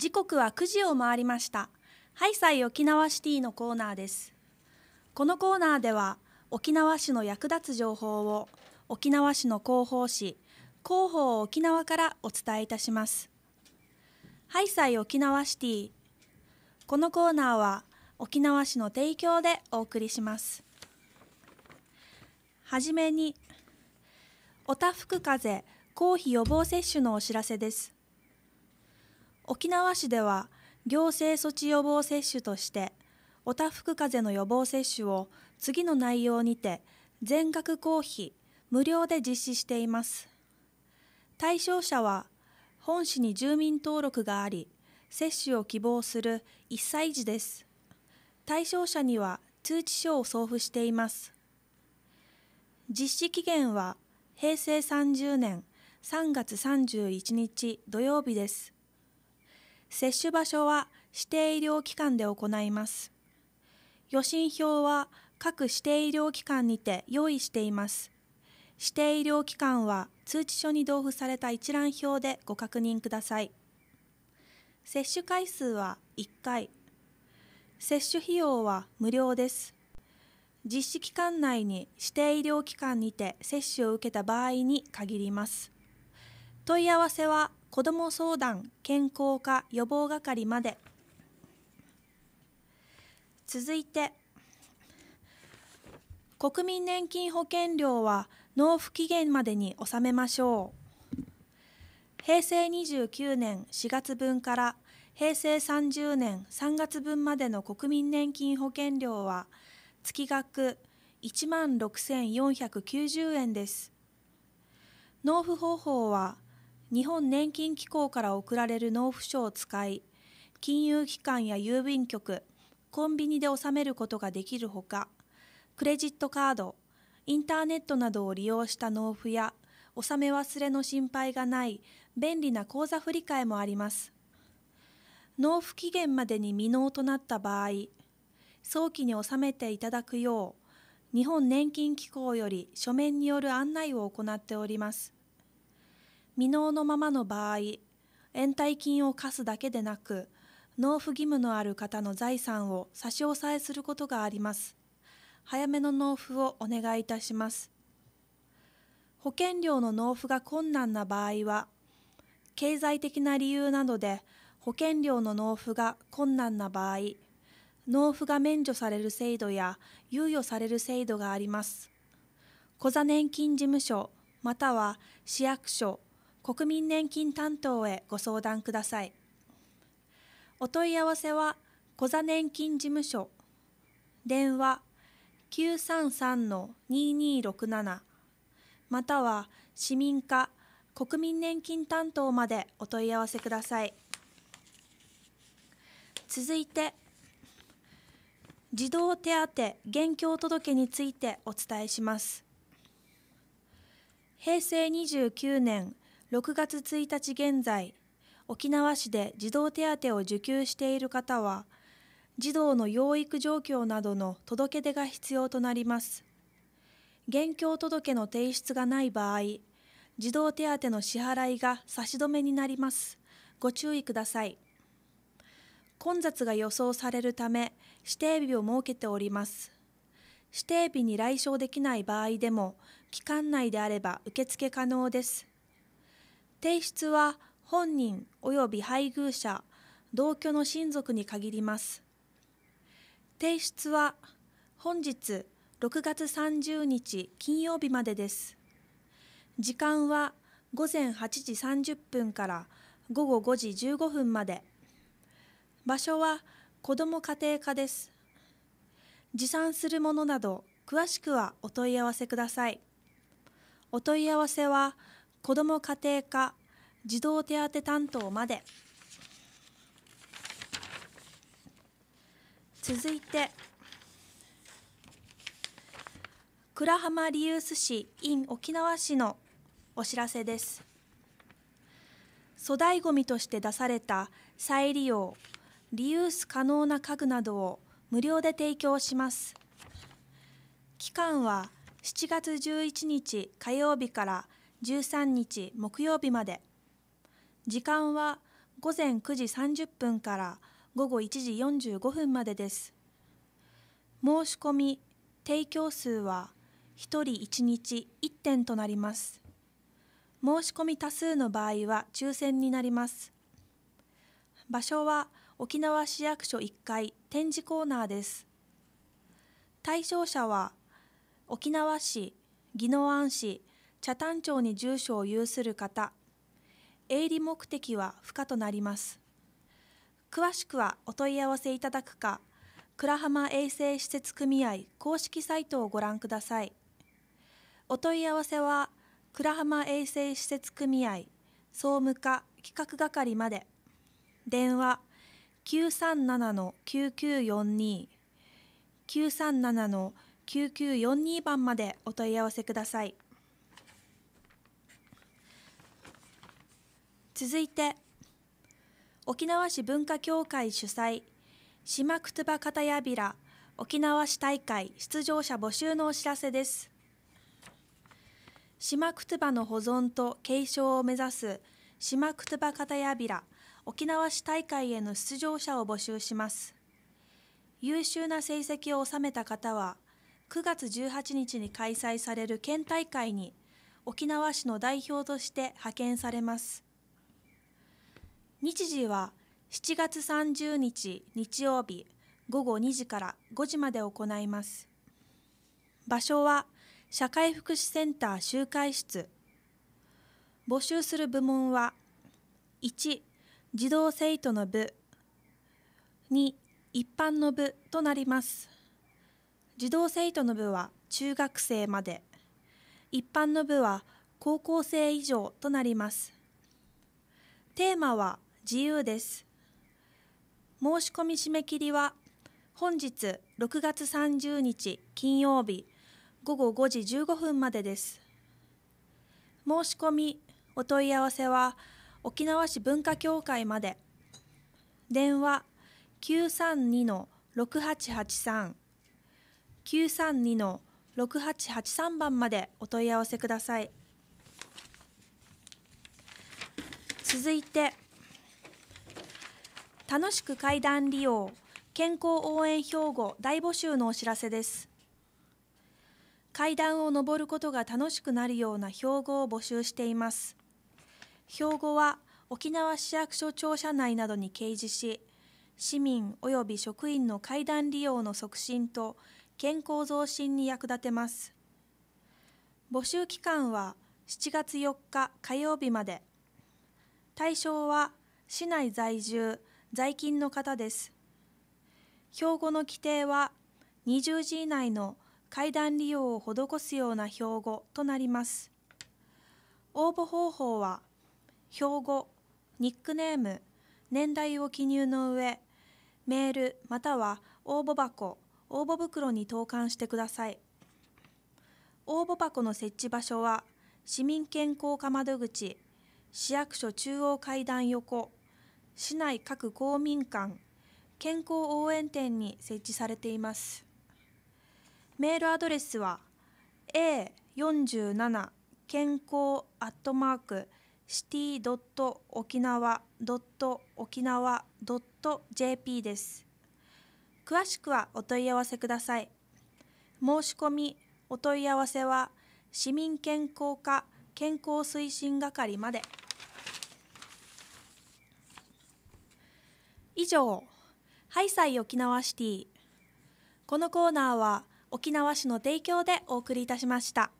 [SPEAKER 1] 時刻は9時を回りましたハイサイ沖縄シティのコーナーですこのコーナーでは沖縄市の役立つ情報を沖縄市の広報誌広報沖縄からお伝えいたしますハイサイ沖縄シティこのコーナーは沖縄市の提供でお送りしますはじめにおたふく風邪、公費予防接種のお知らせです沖縄市では行政措置予防接種としておたふく風邪の予防接種を次の内容にて全額公費無料で実施しています対象者は本市に住民登録があり接種を希望する1歳児です対象者には通知書を送付しています実施期限は平成30年3月31日土曜日です接種場所は指定医療機関で行います。予診票は各指定医療機関にて用意しています。指定医療機関は通知書に同封された一覧表でご確認ください。接種回数は1回。接種費用は無料です。実施期間内に指定医療機関にて接種を受けた場合に限ります。問い合わせは子ども相談健康科予防係まで続いて国民年金保険料は納付期限までに納めましょう平成29年4月分から平成30年3月分までの国民年金保険料は月額1万6490円です納付方法は日本年金機構から送られる納付書を使い金融機関や郵便局コンビニで納めることができるほかクレジットカードインターネットなどを利用した納付や納め忘れの心配がない便利な口座振替もあります納付期限までに未納となった場合早期に納めていただくよう日本年金機構より書面による案内を行っております未納のままの場合延滞金を課すだけでなく納付義務のある方の財産を差し押さえすることがあります早めの納付をお願いいたします保険料の納付が困難な場合は経済的な理由などで保険料の納付が困難な場合納付が免除される制度や猶予される制度があります小座年金事務所または市役所国民年金担当へご相談くださいお問い合わせは小座年金事務所電話933-2267または市民課国民年金担当までお問い合わせください続いて児童手当現況届についてお伝えします平成29年6月1日現在、沖縄市で児童手当を受給している方は、児童の養育状況などの届け出が必要となります。現況届の提出がない場合、児童手当の支払いが差し止めになります。ご注意ください。混雑が予想されるため、指定日を設けております。指定日に来所できない場合でも、期間内であれば受付可能です。提出は本人及び配偶者同居の親族に限ります提出は本日6月30日金曜日までです時間は午前8時30分から午後5時15分まで場所は子ども家庭科です持参するものなど詳しくはお問い合わせくださいお問い合わせは「子ども家庭科児童手当担当まで続いて倉浜リユース市 in 沖縄市のお知らせです粗大ごみとして出された再利用リユース可能な家具などを無料で提供します期間は7月11日火曜日から13日木曜日まで時間は午前9時30分から午後1時45分までです申し込み提供数は1人1日1点となります申し込み多数の場合は抽選になります場所は沖縄市役所1階展示コーナーです対象者は沖縄市宜野湾市茶谷町に住所を有する方、営利目的は不可となります。詳しくはお問い合わせいただくか、倉浜衛生施設組合公式サイトをご覧ください。お問い合わせは、倉浜衛生施設組合総務課企画係まで、電話937-9942、937-9942番までお問い合わせください。続いて沖縄市文化協会主催島くつば片やびら沖縄市大会出場者募集のお知らせです島くつばの保存と継承を目指す島くつば片やびら沖縄市大会への出場者を募集します優秀な成績を収めた方は9月18日に開催される県大会に沖縄市の代表として派遣されます日時は7月30日日曜日午後2時から5時まで行います。場所は社会福祉センター集会室。募集する部門は1、児童生徒の部2、一般の部となります。児童生徒の部は中学生まで、一般の部は高校生以上となります。テーマは自由です。申し込み締め切りは本日6月30日金曜日午後5時15分までです。申し込み、お問い合わせは沖縄市文化協会まで。電話932-6883 932-6883番までお問い合わせください。続いて楽しく階段利用健康応援兵庫大募集のお知らせです階段を上ることが楽しくなるような標語を募集しています兵庫は沖縄市役所庁舎内などに掲示し市民及び職員の階段利用の促進と健康増進に役立てます募集期間は7月4日火曜日まで対象は市内在住在勤の方です。標語の規定は20字以内の階段利用を施すような標語となります。応募方法は標語、ニックネーム、年代を記入の上、メールまたは応募箱、応募袋に投函してください。応募箱の設置場所は市民健康課窓口市役所中央階段横市内各公民館健康応援店に設置されていますメールアドレスは a47 健康アットマークシティドット沖縄ドット沖縄ドット JP です詳しくはお問い合わせください申し込みお問い合わせは市民健康課健康推進係まで。以上ハイサイ沖縄シティこのコーナーは沖縄市の提供でお送りいたしました。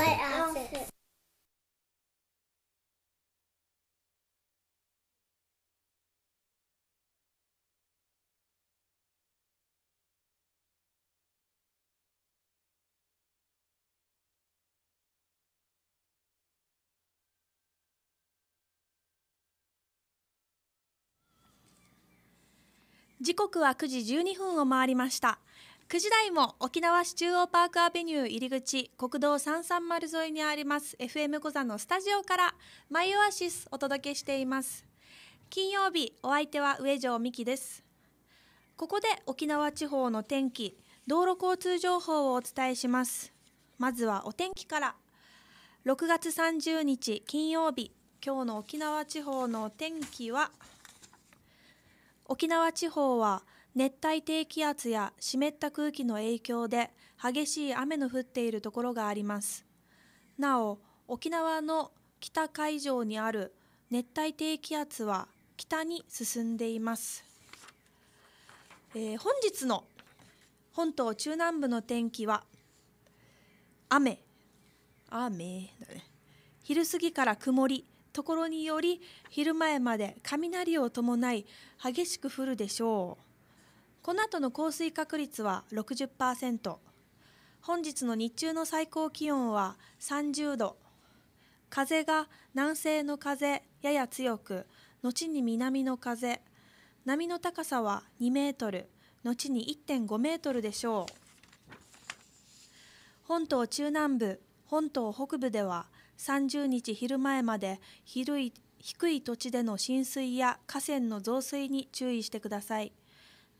[SPEAKER 2] My outfit.
[SPEAKER 1] 時刻は9時12分を回りました9時台も沖縄市中央パークアベニュー入り口国道330沿いにあります FM 小座のスタジオからマイオアシスお届けしています金曜日お相手は上条美希ですここで沖縄地方の天気道路交通情報をお伝えしますまずはお天気から6月30日金曜日今日の沖縄地方の天気は沖縄地方は熱帯低気圧や湿った空気の影響で激しい雨の降っているところがありますなお沖縄の北海上にある熱帯低気圧は北に進んでいます、えー、本日の本島中南部の天気は雨雨だね昼過ぎから曇りところにより昼前まで雷を伴い激しく降るでしょうこの後の降水確率は60%本日の日中の最高気温は30度風が南西の風やや強く後に南の風波の高さは2メートル後に1.5メートルでしょう本島中南部本島北部では30日昼前まで低い低い土地での浸水や河川の増水に注意してください。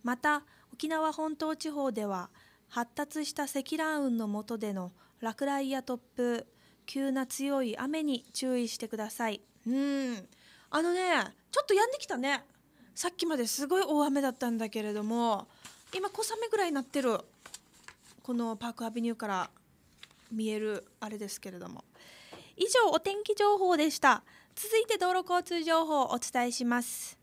[SPEAKER 1] また、沖縄本島地方では発達した積乱雲の下での落雷や突風、急な強い雨に注意してください。うん、あのね、ちょっと止んできたね。さっきまですごい大雨だったんだけれども、今小雨ぐらいになってる。このパークアビニューから見えるあれですけれども。以上お天気情報でした続いて道路交通情報をお伝えします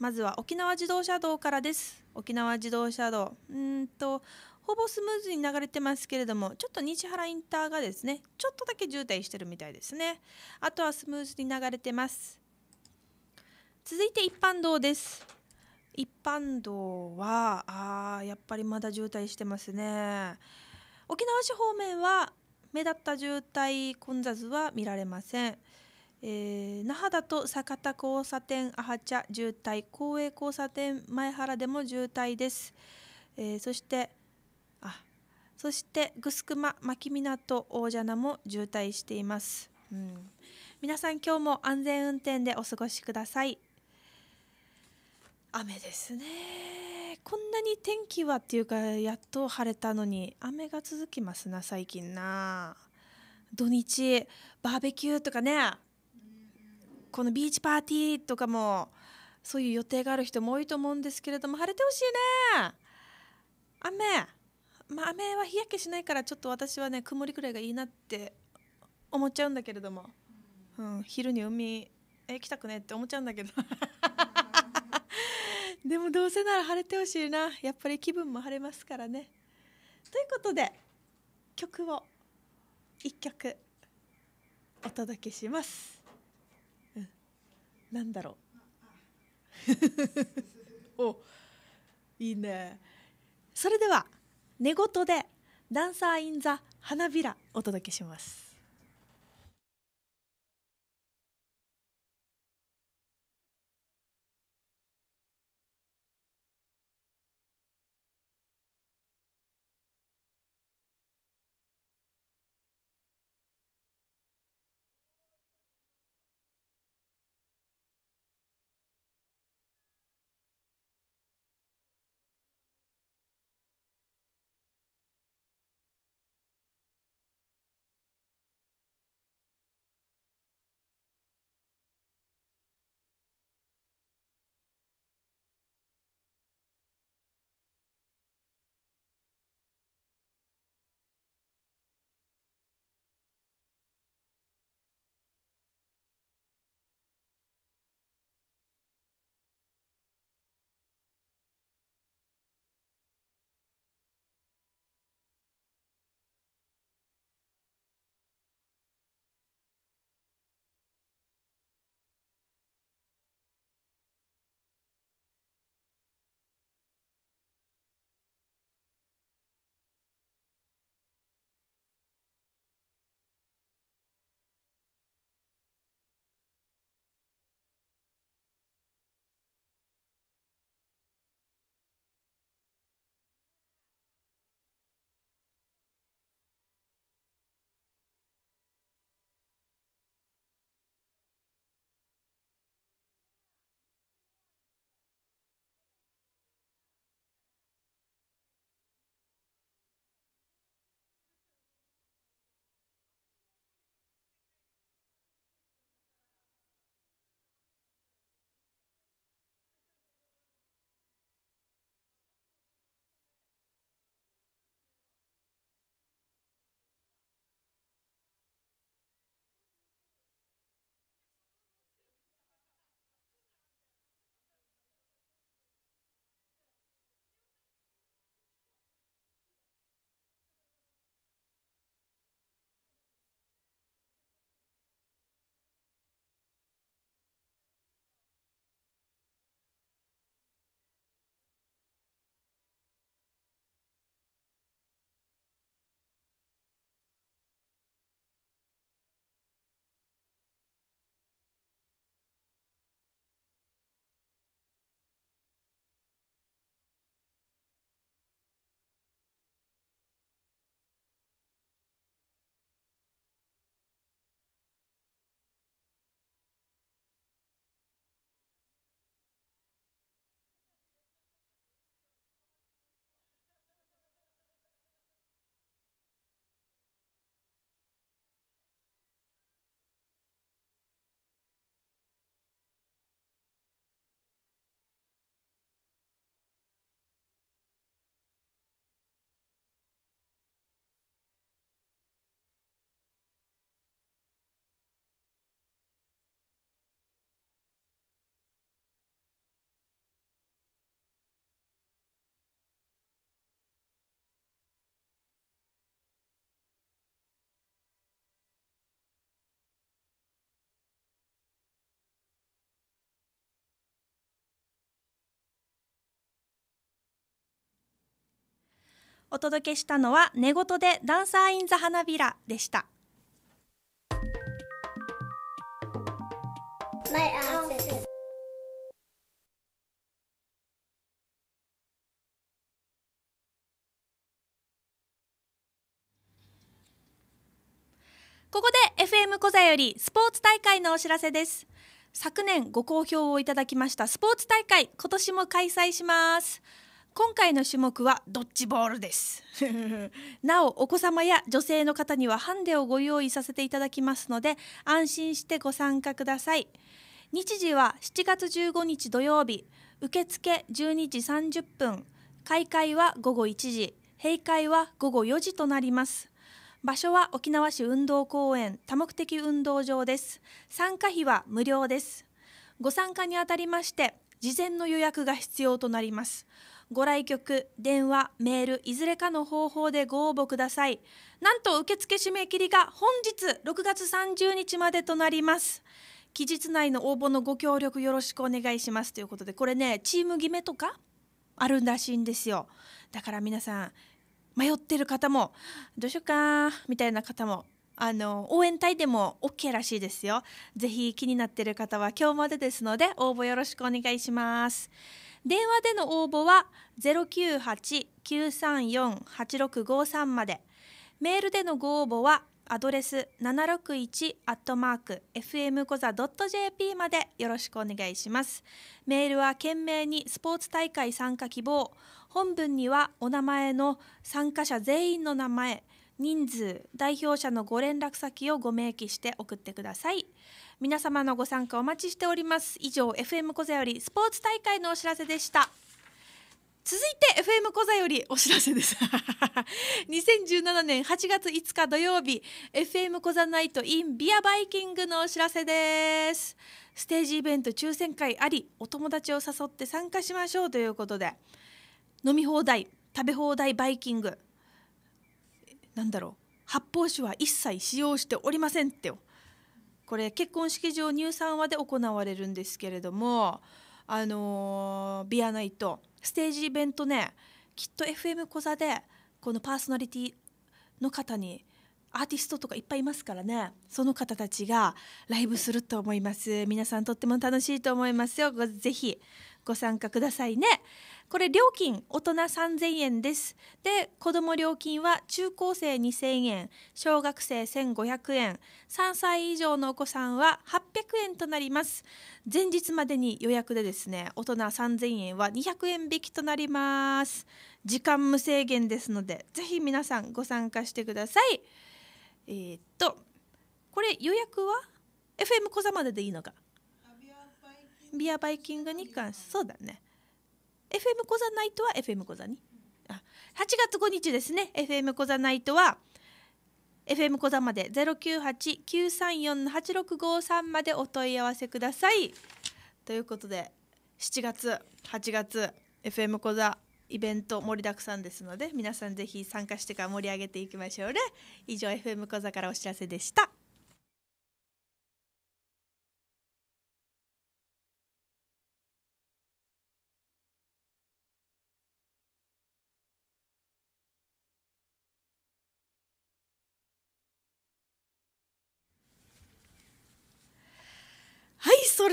[SPEAKER 1] まずは沖縄自動車道からです沖縄自動車道うんとほぼスムーズに流れてますけれどもちょっと西原インターがですねちょっとだけ渋滞してるみたいですねあとはスムーズに流れてます続いて一般道です一般道はあやっぱりまだ渋滞してますね沖縄市方面は目立った渋滞混雑は見られません、えー、那覇だと坂田交差点阿覇茶渋滞公営交差点前原でも渋滞です、えー、そしてあそしてグスクマ牧港大蛇名も渋滞しています、うん、皆さん今日も安全運転でお過ごしください雨ですねこんなに天気はっていうかやっと晴れたのに雨が続きますな最近な土日バーベキューとかねこのビーチパーティーとかもそういう予定がある人も多いと思うんですけれども晴れてほしいね雨まあ雨は日焼けしないからちょっと私はね曇りくらいがいいなって思っちゃうんだけれども、うん、昼に海え行きたくねって思っちゃうんだけどでもどうせなら晴れてほしいなやっぱり気分も晴れますからねということで曲を一曲お届けします、うなんだろう おいいねそれでは寝言で「ダンサー・イン・ザ・花びら」お届けしますお届けしたのは寝言でダンサーインザ花びらでした。ここで FM 小座よりスポーツ大会のお知らせです昨年ご好評をいただきましたスポーツ大会今年も開催します今回の種目はドッジボールです なおお子様や女性の方にはハンデをご用意させていただきますので安心してご参加ください日時は7月15日土曜日受付12時30分開会は午後1時閉会は午後4時となります場所は沖縄市運動公園多目的運動場です参加費は無料ですご参加にあたりまして事前の予約が必要となりますご来局、電話、メール、いずれかの方法でご応募ください。なんと受付締め切りが本日6月30日までとなります。期日内の応募のご協力よろしくお願いしますということで、これね、チーム決めとかあるらしいんですよ。だから皆さん、迷ってる方も、どうしようかみたいな方も、あの応援隊でも OK らしいですよ。ぜひ気になっている方は今日までですので応募よろしくお願いします。電話での応募は098-934-8653までメールでのご応募はアドレス761アットマーク .jp までよろしくお願いしますメールは懸命にスポーツ大会参加希望本文にはお名前の参加者全員の名前人数代表者のご連絡先をご明記して送ってください皆様のご参加お待ちしております以上 FM 小座よりスポーツ大会のお知らせでした続いて FM 小座よりお知らせです2017 年8月5日土曜日 FM 小座ナイトインビアバイキングのお知らせですステージイベント抽選会ありお友達を誘って参加しましょうということで飲み放題食べ放題バイキングなんだろう発泡酒は一切使用しておりませんってよこれ結婚式場入ュ話で行われるんですけれどもあのー、ビアナイトステージイベントねきっと FM 小座でこのパーソナリティの方にアーティストとかいっぱいいますからねその方たちがライブすると思います皆さんとっても楽しいと思いますよぜひご参加くださいねこれ料金大人3000円ですで子ども料金は中高生2000円小学生1500円3歳以上のお子さんは800円となります前日までに予約でですね大人3000円は200円引きとなります時間無制限ですのでぜひ皆さんご参加してくださいえー、っとこれ予約は FM 小座まででいいのかビアバイキングに関しそうだね FM コザナイトは FM コザにあ8月5日ですね FM 小座ナイトは FM 小座まで098-934-8653までお問い合わせください。ということで7月8月 FM 小座イベント盛りだくさんですので皆さんぜひ参加してから盛り上げていきましょうね。以上 FM 小座からお知らせでした。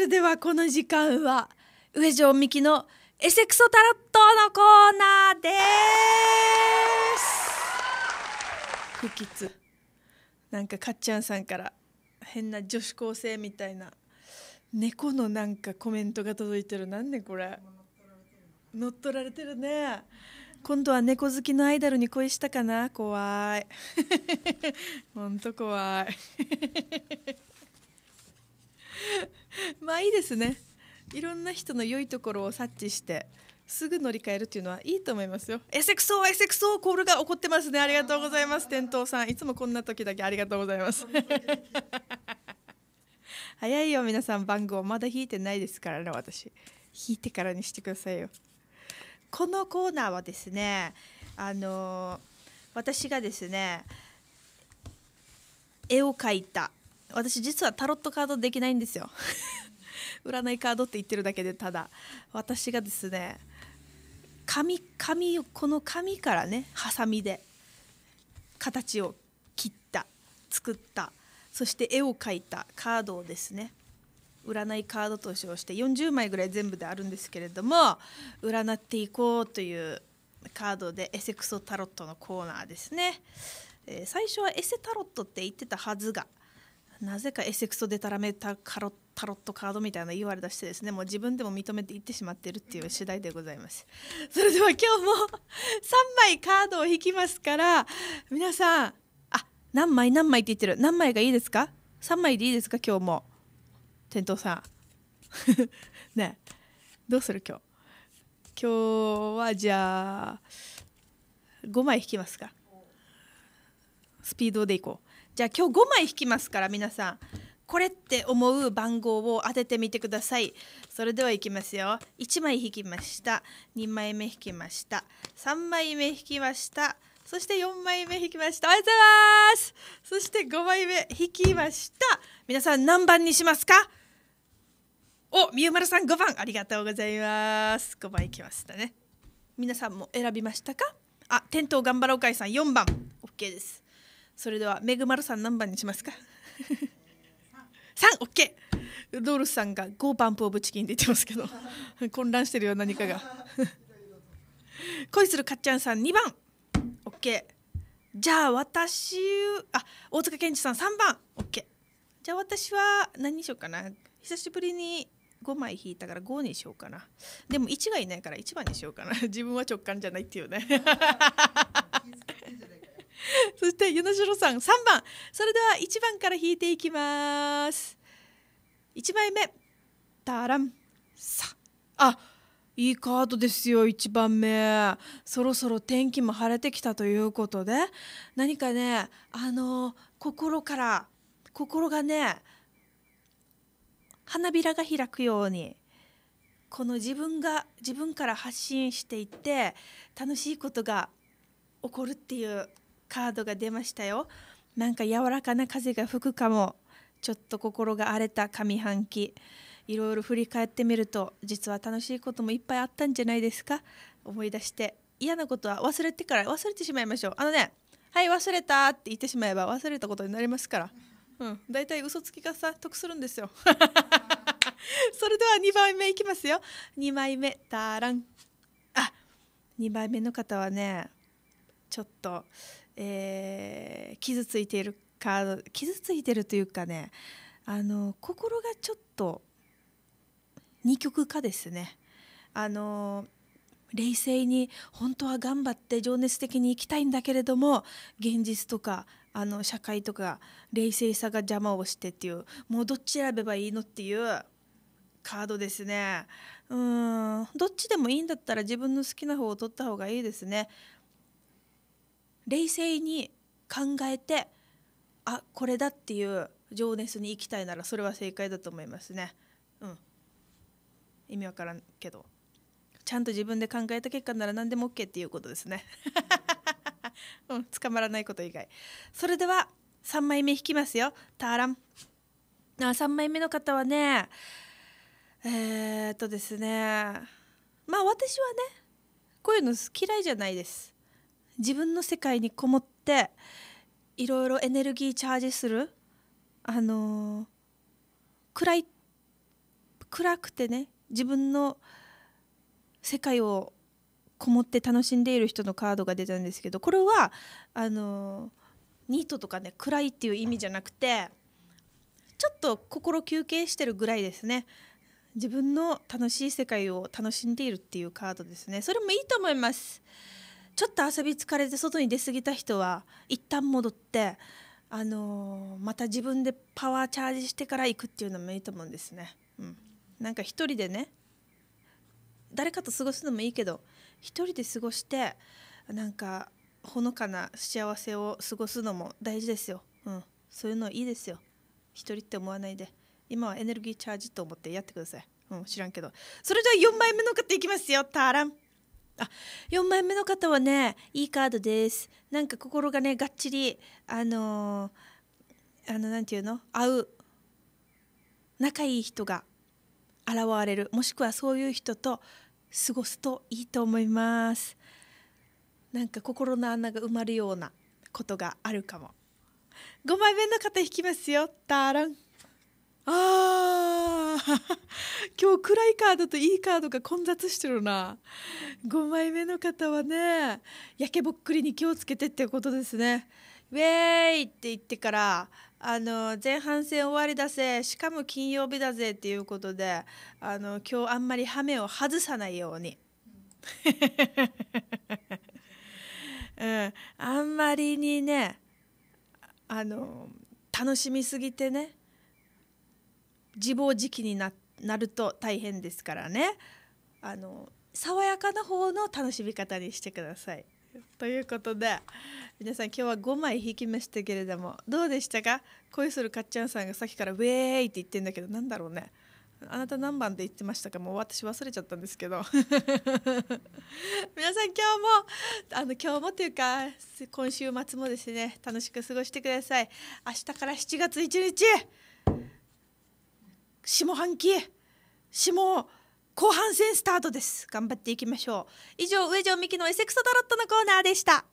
[SPEAKER 1] ではこの時間は上条美希のエセクソタロットのコーナーです不吉なんかかっちゃんさんから変な女子高生みたいな猫のなんかコメントが届いてるなんねこれ乗っ取られてるね今度は猫好きのアイドルに恋したかな怖い ほんと怖い まあいいですねいろんな人の良いところを察知してすぐ乗り換えるっていうのはいいと思いますよエセク SXO SXO コールが起こってますねありがとうございます店頭さんいつもこんな時だけありがとうございます 早いよ皆さん番号まだ引いてないですからね私引いてからにしてくださいよこのコーナーはですねあのー、私がですね絵を描いた私実はタロットカードできないんですよ 占いカードって言ってるだけでただ私がですね紙紙この紙からねハサミで形を切った作ったそして絵を描いたカードをですね占いカードと称して40枚ぐらい全部であるんですけれども占っていこうというカードでエセクソタロットのコーナーですね、えー、最初はエセタロットって言ってたはずがなぜかエセクソでたらめたカロタロットカードみたいな言われ出してですねもう自分でも認めていってしまっているっていう次第でございます それでは今日も3枚カードを引きますから皆さんあ何枚何枚って言ってる何枚がいいですか3枚でいいですか今日も店頭さん ねどうする今日今日はじゃあ5枚引きますかスピードでいこうじゃあ今日5枚引きますから皆さんこれって思う番号を当ててみてくださいそれではいきますよ1枚引きました2枚目引きました3枚目引きましたそして4枚目引きましたおはようございますそして5枚目引きました皆さん何番にしますかおみゆまるさん5番ありがとうございます5番いきましたね皆さんも選びましたかあ、店頭頑張ろう会さん4番 OK ですそれではめぐまるさん何番にしますか3 オッケードールさんが5バンプオブチキンでってますけど 混乱してるよ何かが 恋するかっちゃんさん2番オッケーじゃあ私あ大塚健二さん3番オッケーじゃあ私は何にしようかな久しぶりに5枚引いたから5にしようかなでも1がいないから1番にしようかな自分は直感じゃないっていうね そして与那城さん3番それでは1番から引いていきます1枚目タらん。さあいいカードですよ1番目そろそろ天気も晴れてきたということで何かねあの心から心がね花びらが開くようにこの自分が自分から発信していって楽しいことが起こるっていうカードが出ましたよなんか柔らかな風が吹くかもちょっと心が荒れた上半期いろいろ振り返ってみると実は楽しいこともいっぱいあったんじゃないですか思い出して嫌なことは忘れてから忘れてしまいましょうあのねはい忘れたって言ってしまえば忘れたことになりますからうん大体嘘つきがさ得するんですよ それでは2枚目いきますよ2枚目たらんあ2枚目の方はねちょっとえー、傷ついているか傷ついてるというかねあの心がちょっと二極化ですね。あの冷静に本当は頑張って情熱的に生きたいんだけれども現実とかあの社会とか冷静さが邪魔をしてっていうもうどっち選べばいいのっていうカードですねうんどっちでもいいんだったら自分の好きな方を取った方がいいですね冷静に考えてあこれだっていう情熱に行きたいならそれは正解だと思いますね。うん、意味わからんけどちゃんと自分で考えた結果なら何でも OK っていうことですね。うん、捕まらないこと以外。それでは3枚目引きますよ。タラン。あ3枚目の方はねえー、っとですねまあ私はねこういうの嫌いじゃないです。自分の世界にこもっていろいろエネルギーチャージするあのー、暗い暗くてね自分の世界をこもって楽しんでいる人のカードが出たんですけどこれはあのニートとかね暗いっていう意味じゃなくてちょっと心休憩してるぐらいですね自分の楽しい世界を楽しんでいるっていうカードですねそれもいいと思います。ちょっと遊び疲れて外に出過ぎた人は一旦戻って、あのー、また自分でパワーチャージしてから行くっていうのもいいと思うんですね。うん、なんか一人でね誰かと過ごすのもいいけど一人で過ごしてなんかほのかな幸せを過ごすのも大事ですよ、うん、そういうのいいですよ一人って思わないで今はエネルギーチャージと思ってやってください、うん、知らんけどそれじゃあ4枚目の方いきますよタランあ4枚目の方はねいいカードですなんか心がねがっちりあのー、あのなんていうの合う仲いい人が現れるもしくはそういう人と過ごすといいと思いますなんか心の穴が埋まるようなことがあるかも5枚目の方引きますよタランああ 今日暗いカードといいカードが混雑してるな5枚目の方はねやけぼっくりに気をつけてってことですねウェーイって言ってからあの前半戦終わりだぜしかも金曜日だぜっていうことであの今日あんまり羽目を外さないように、うん、あんまりにねあの楽しみすぎてね自暴自棄になると大変ですからねあの爽やかな方の楽しみ方にしてください。ということで皆さん今日は5枚引きましたけれどもどうでしたか恋するかっちゃんさんがさっきから「ウェーイ!」って言ってんだけど何だろうねあなた何番で言ってましたかもう私忘れちゃったんですけど 皆さん今日もあの今日もというか今週末もですね楽しく過ごしてください明日から7月1日下半期下後半戦スタートです頑張っていきましょう以上上条美希のエセクソタロットのコーナーでした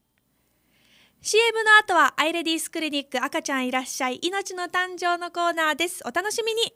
[SPEAKER 1] 「CM の後はアイレディースクリニック赤ちゃんいらっしゃい命の誕生」のコーナーですお楽しみに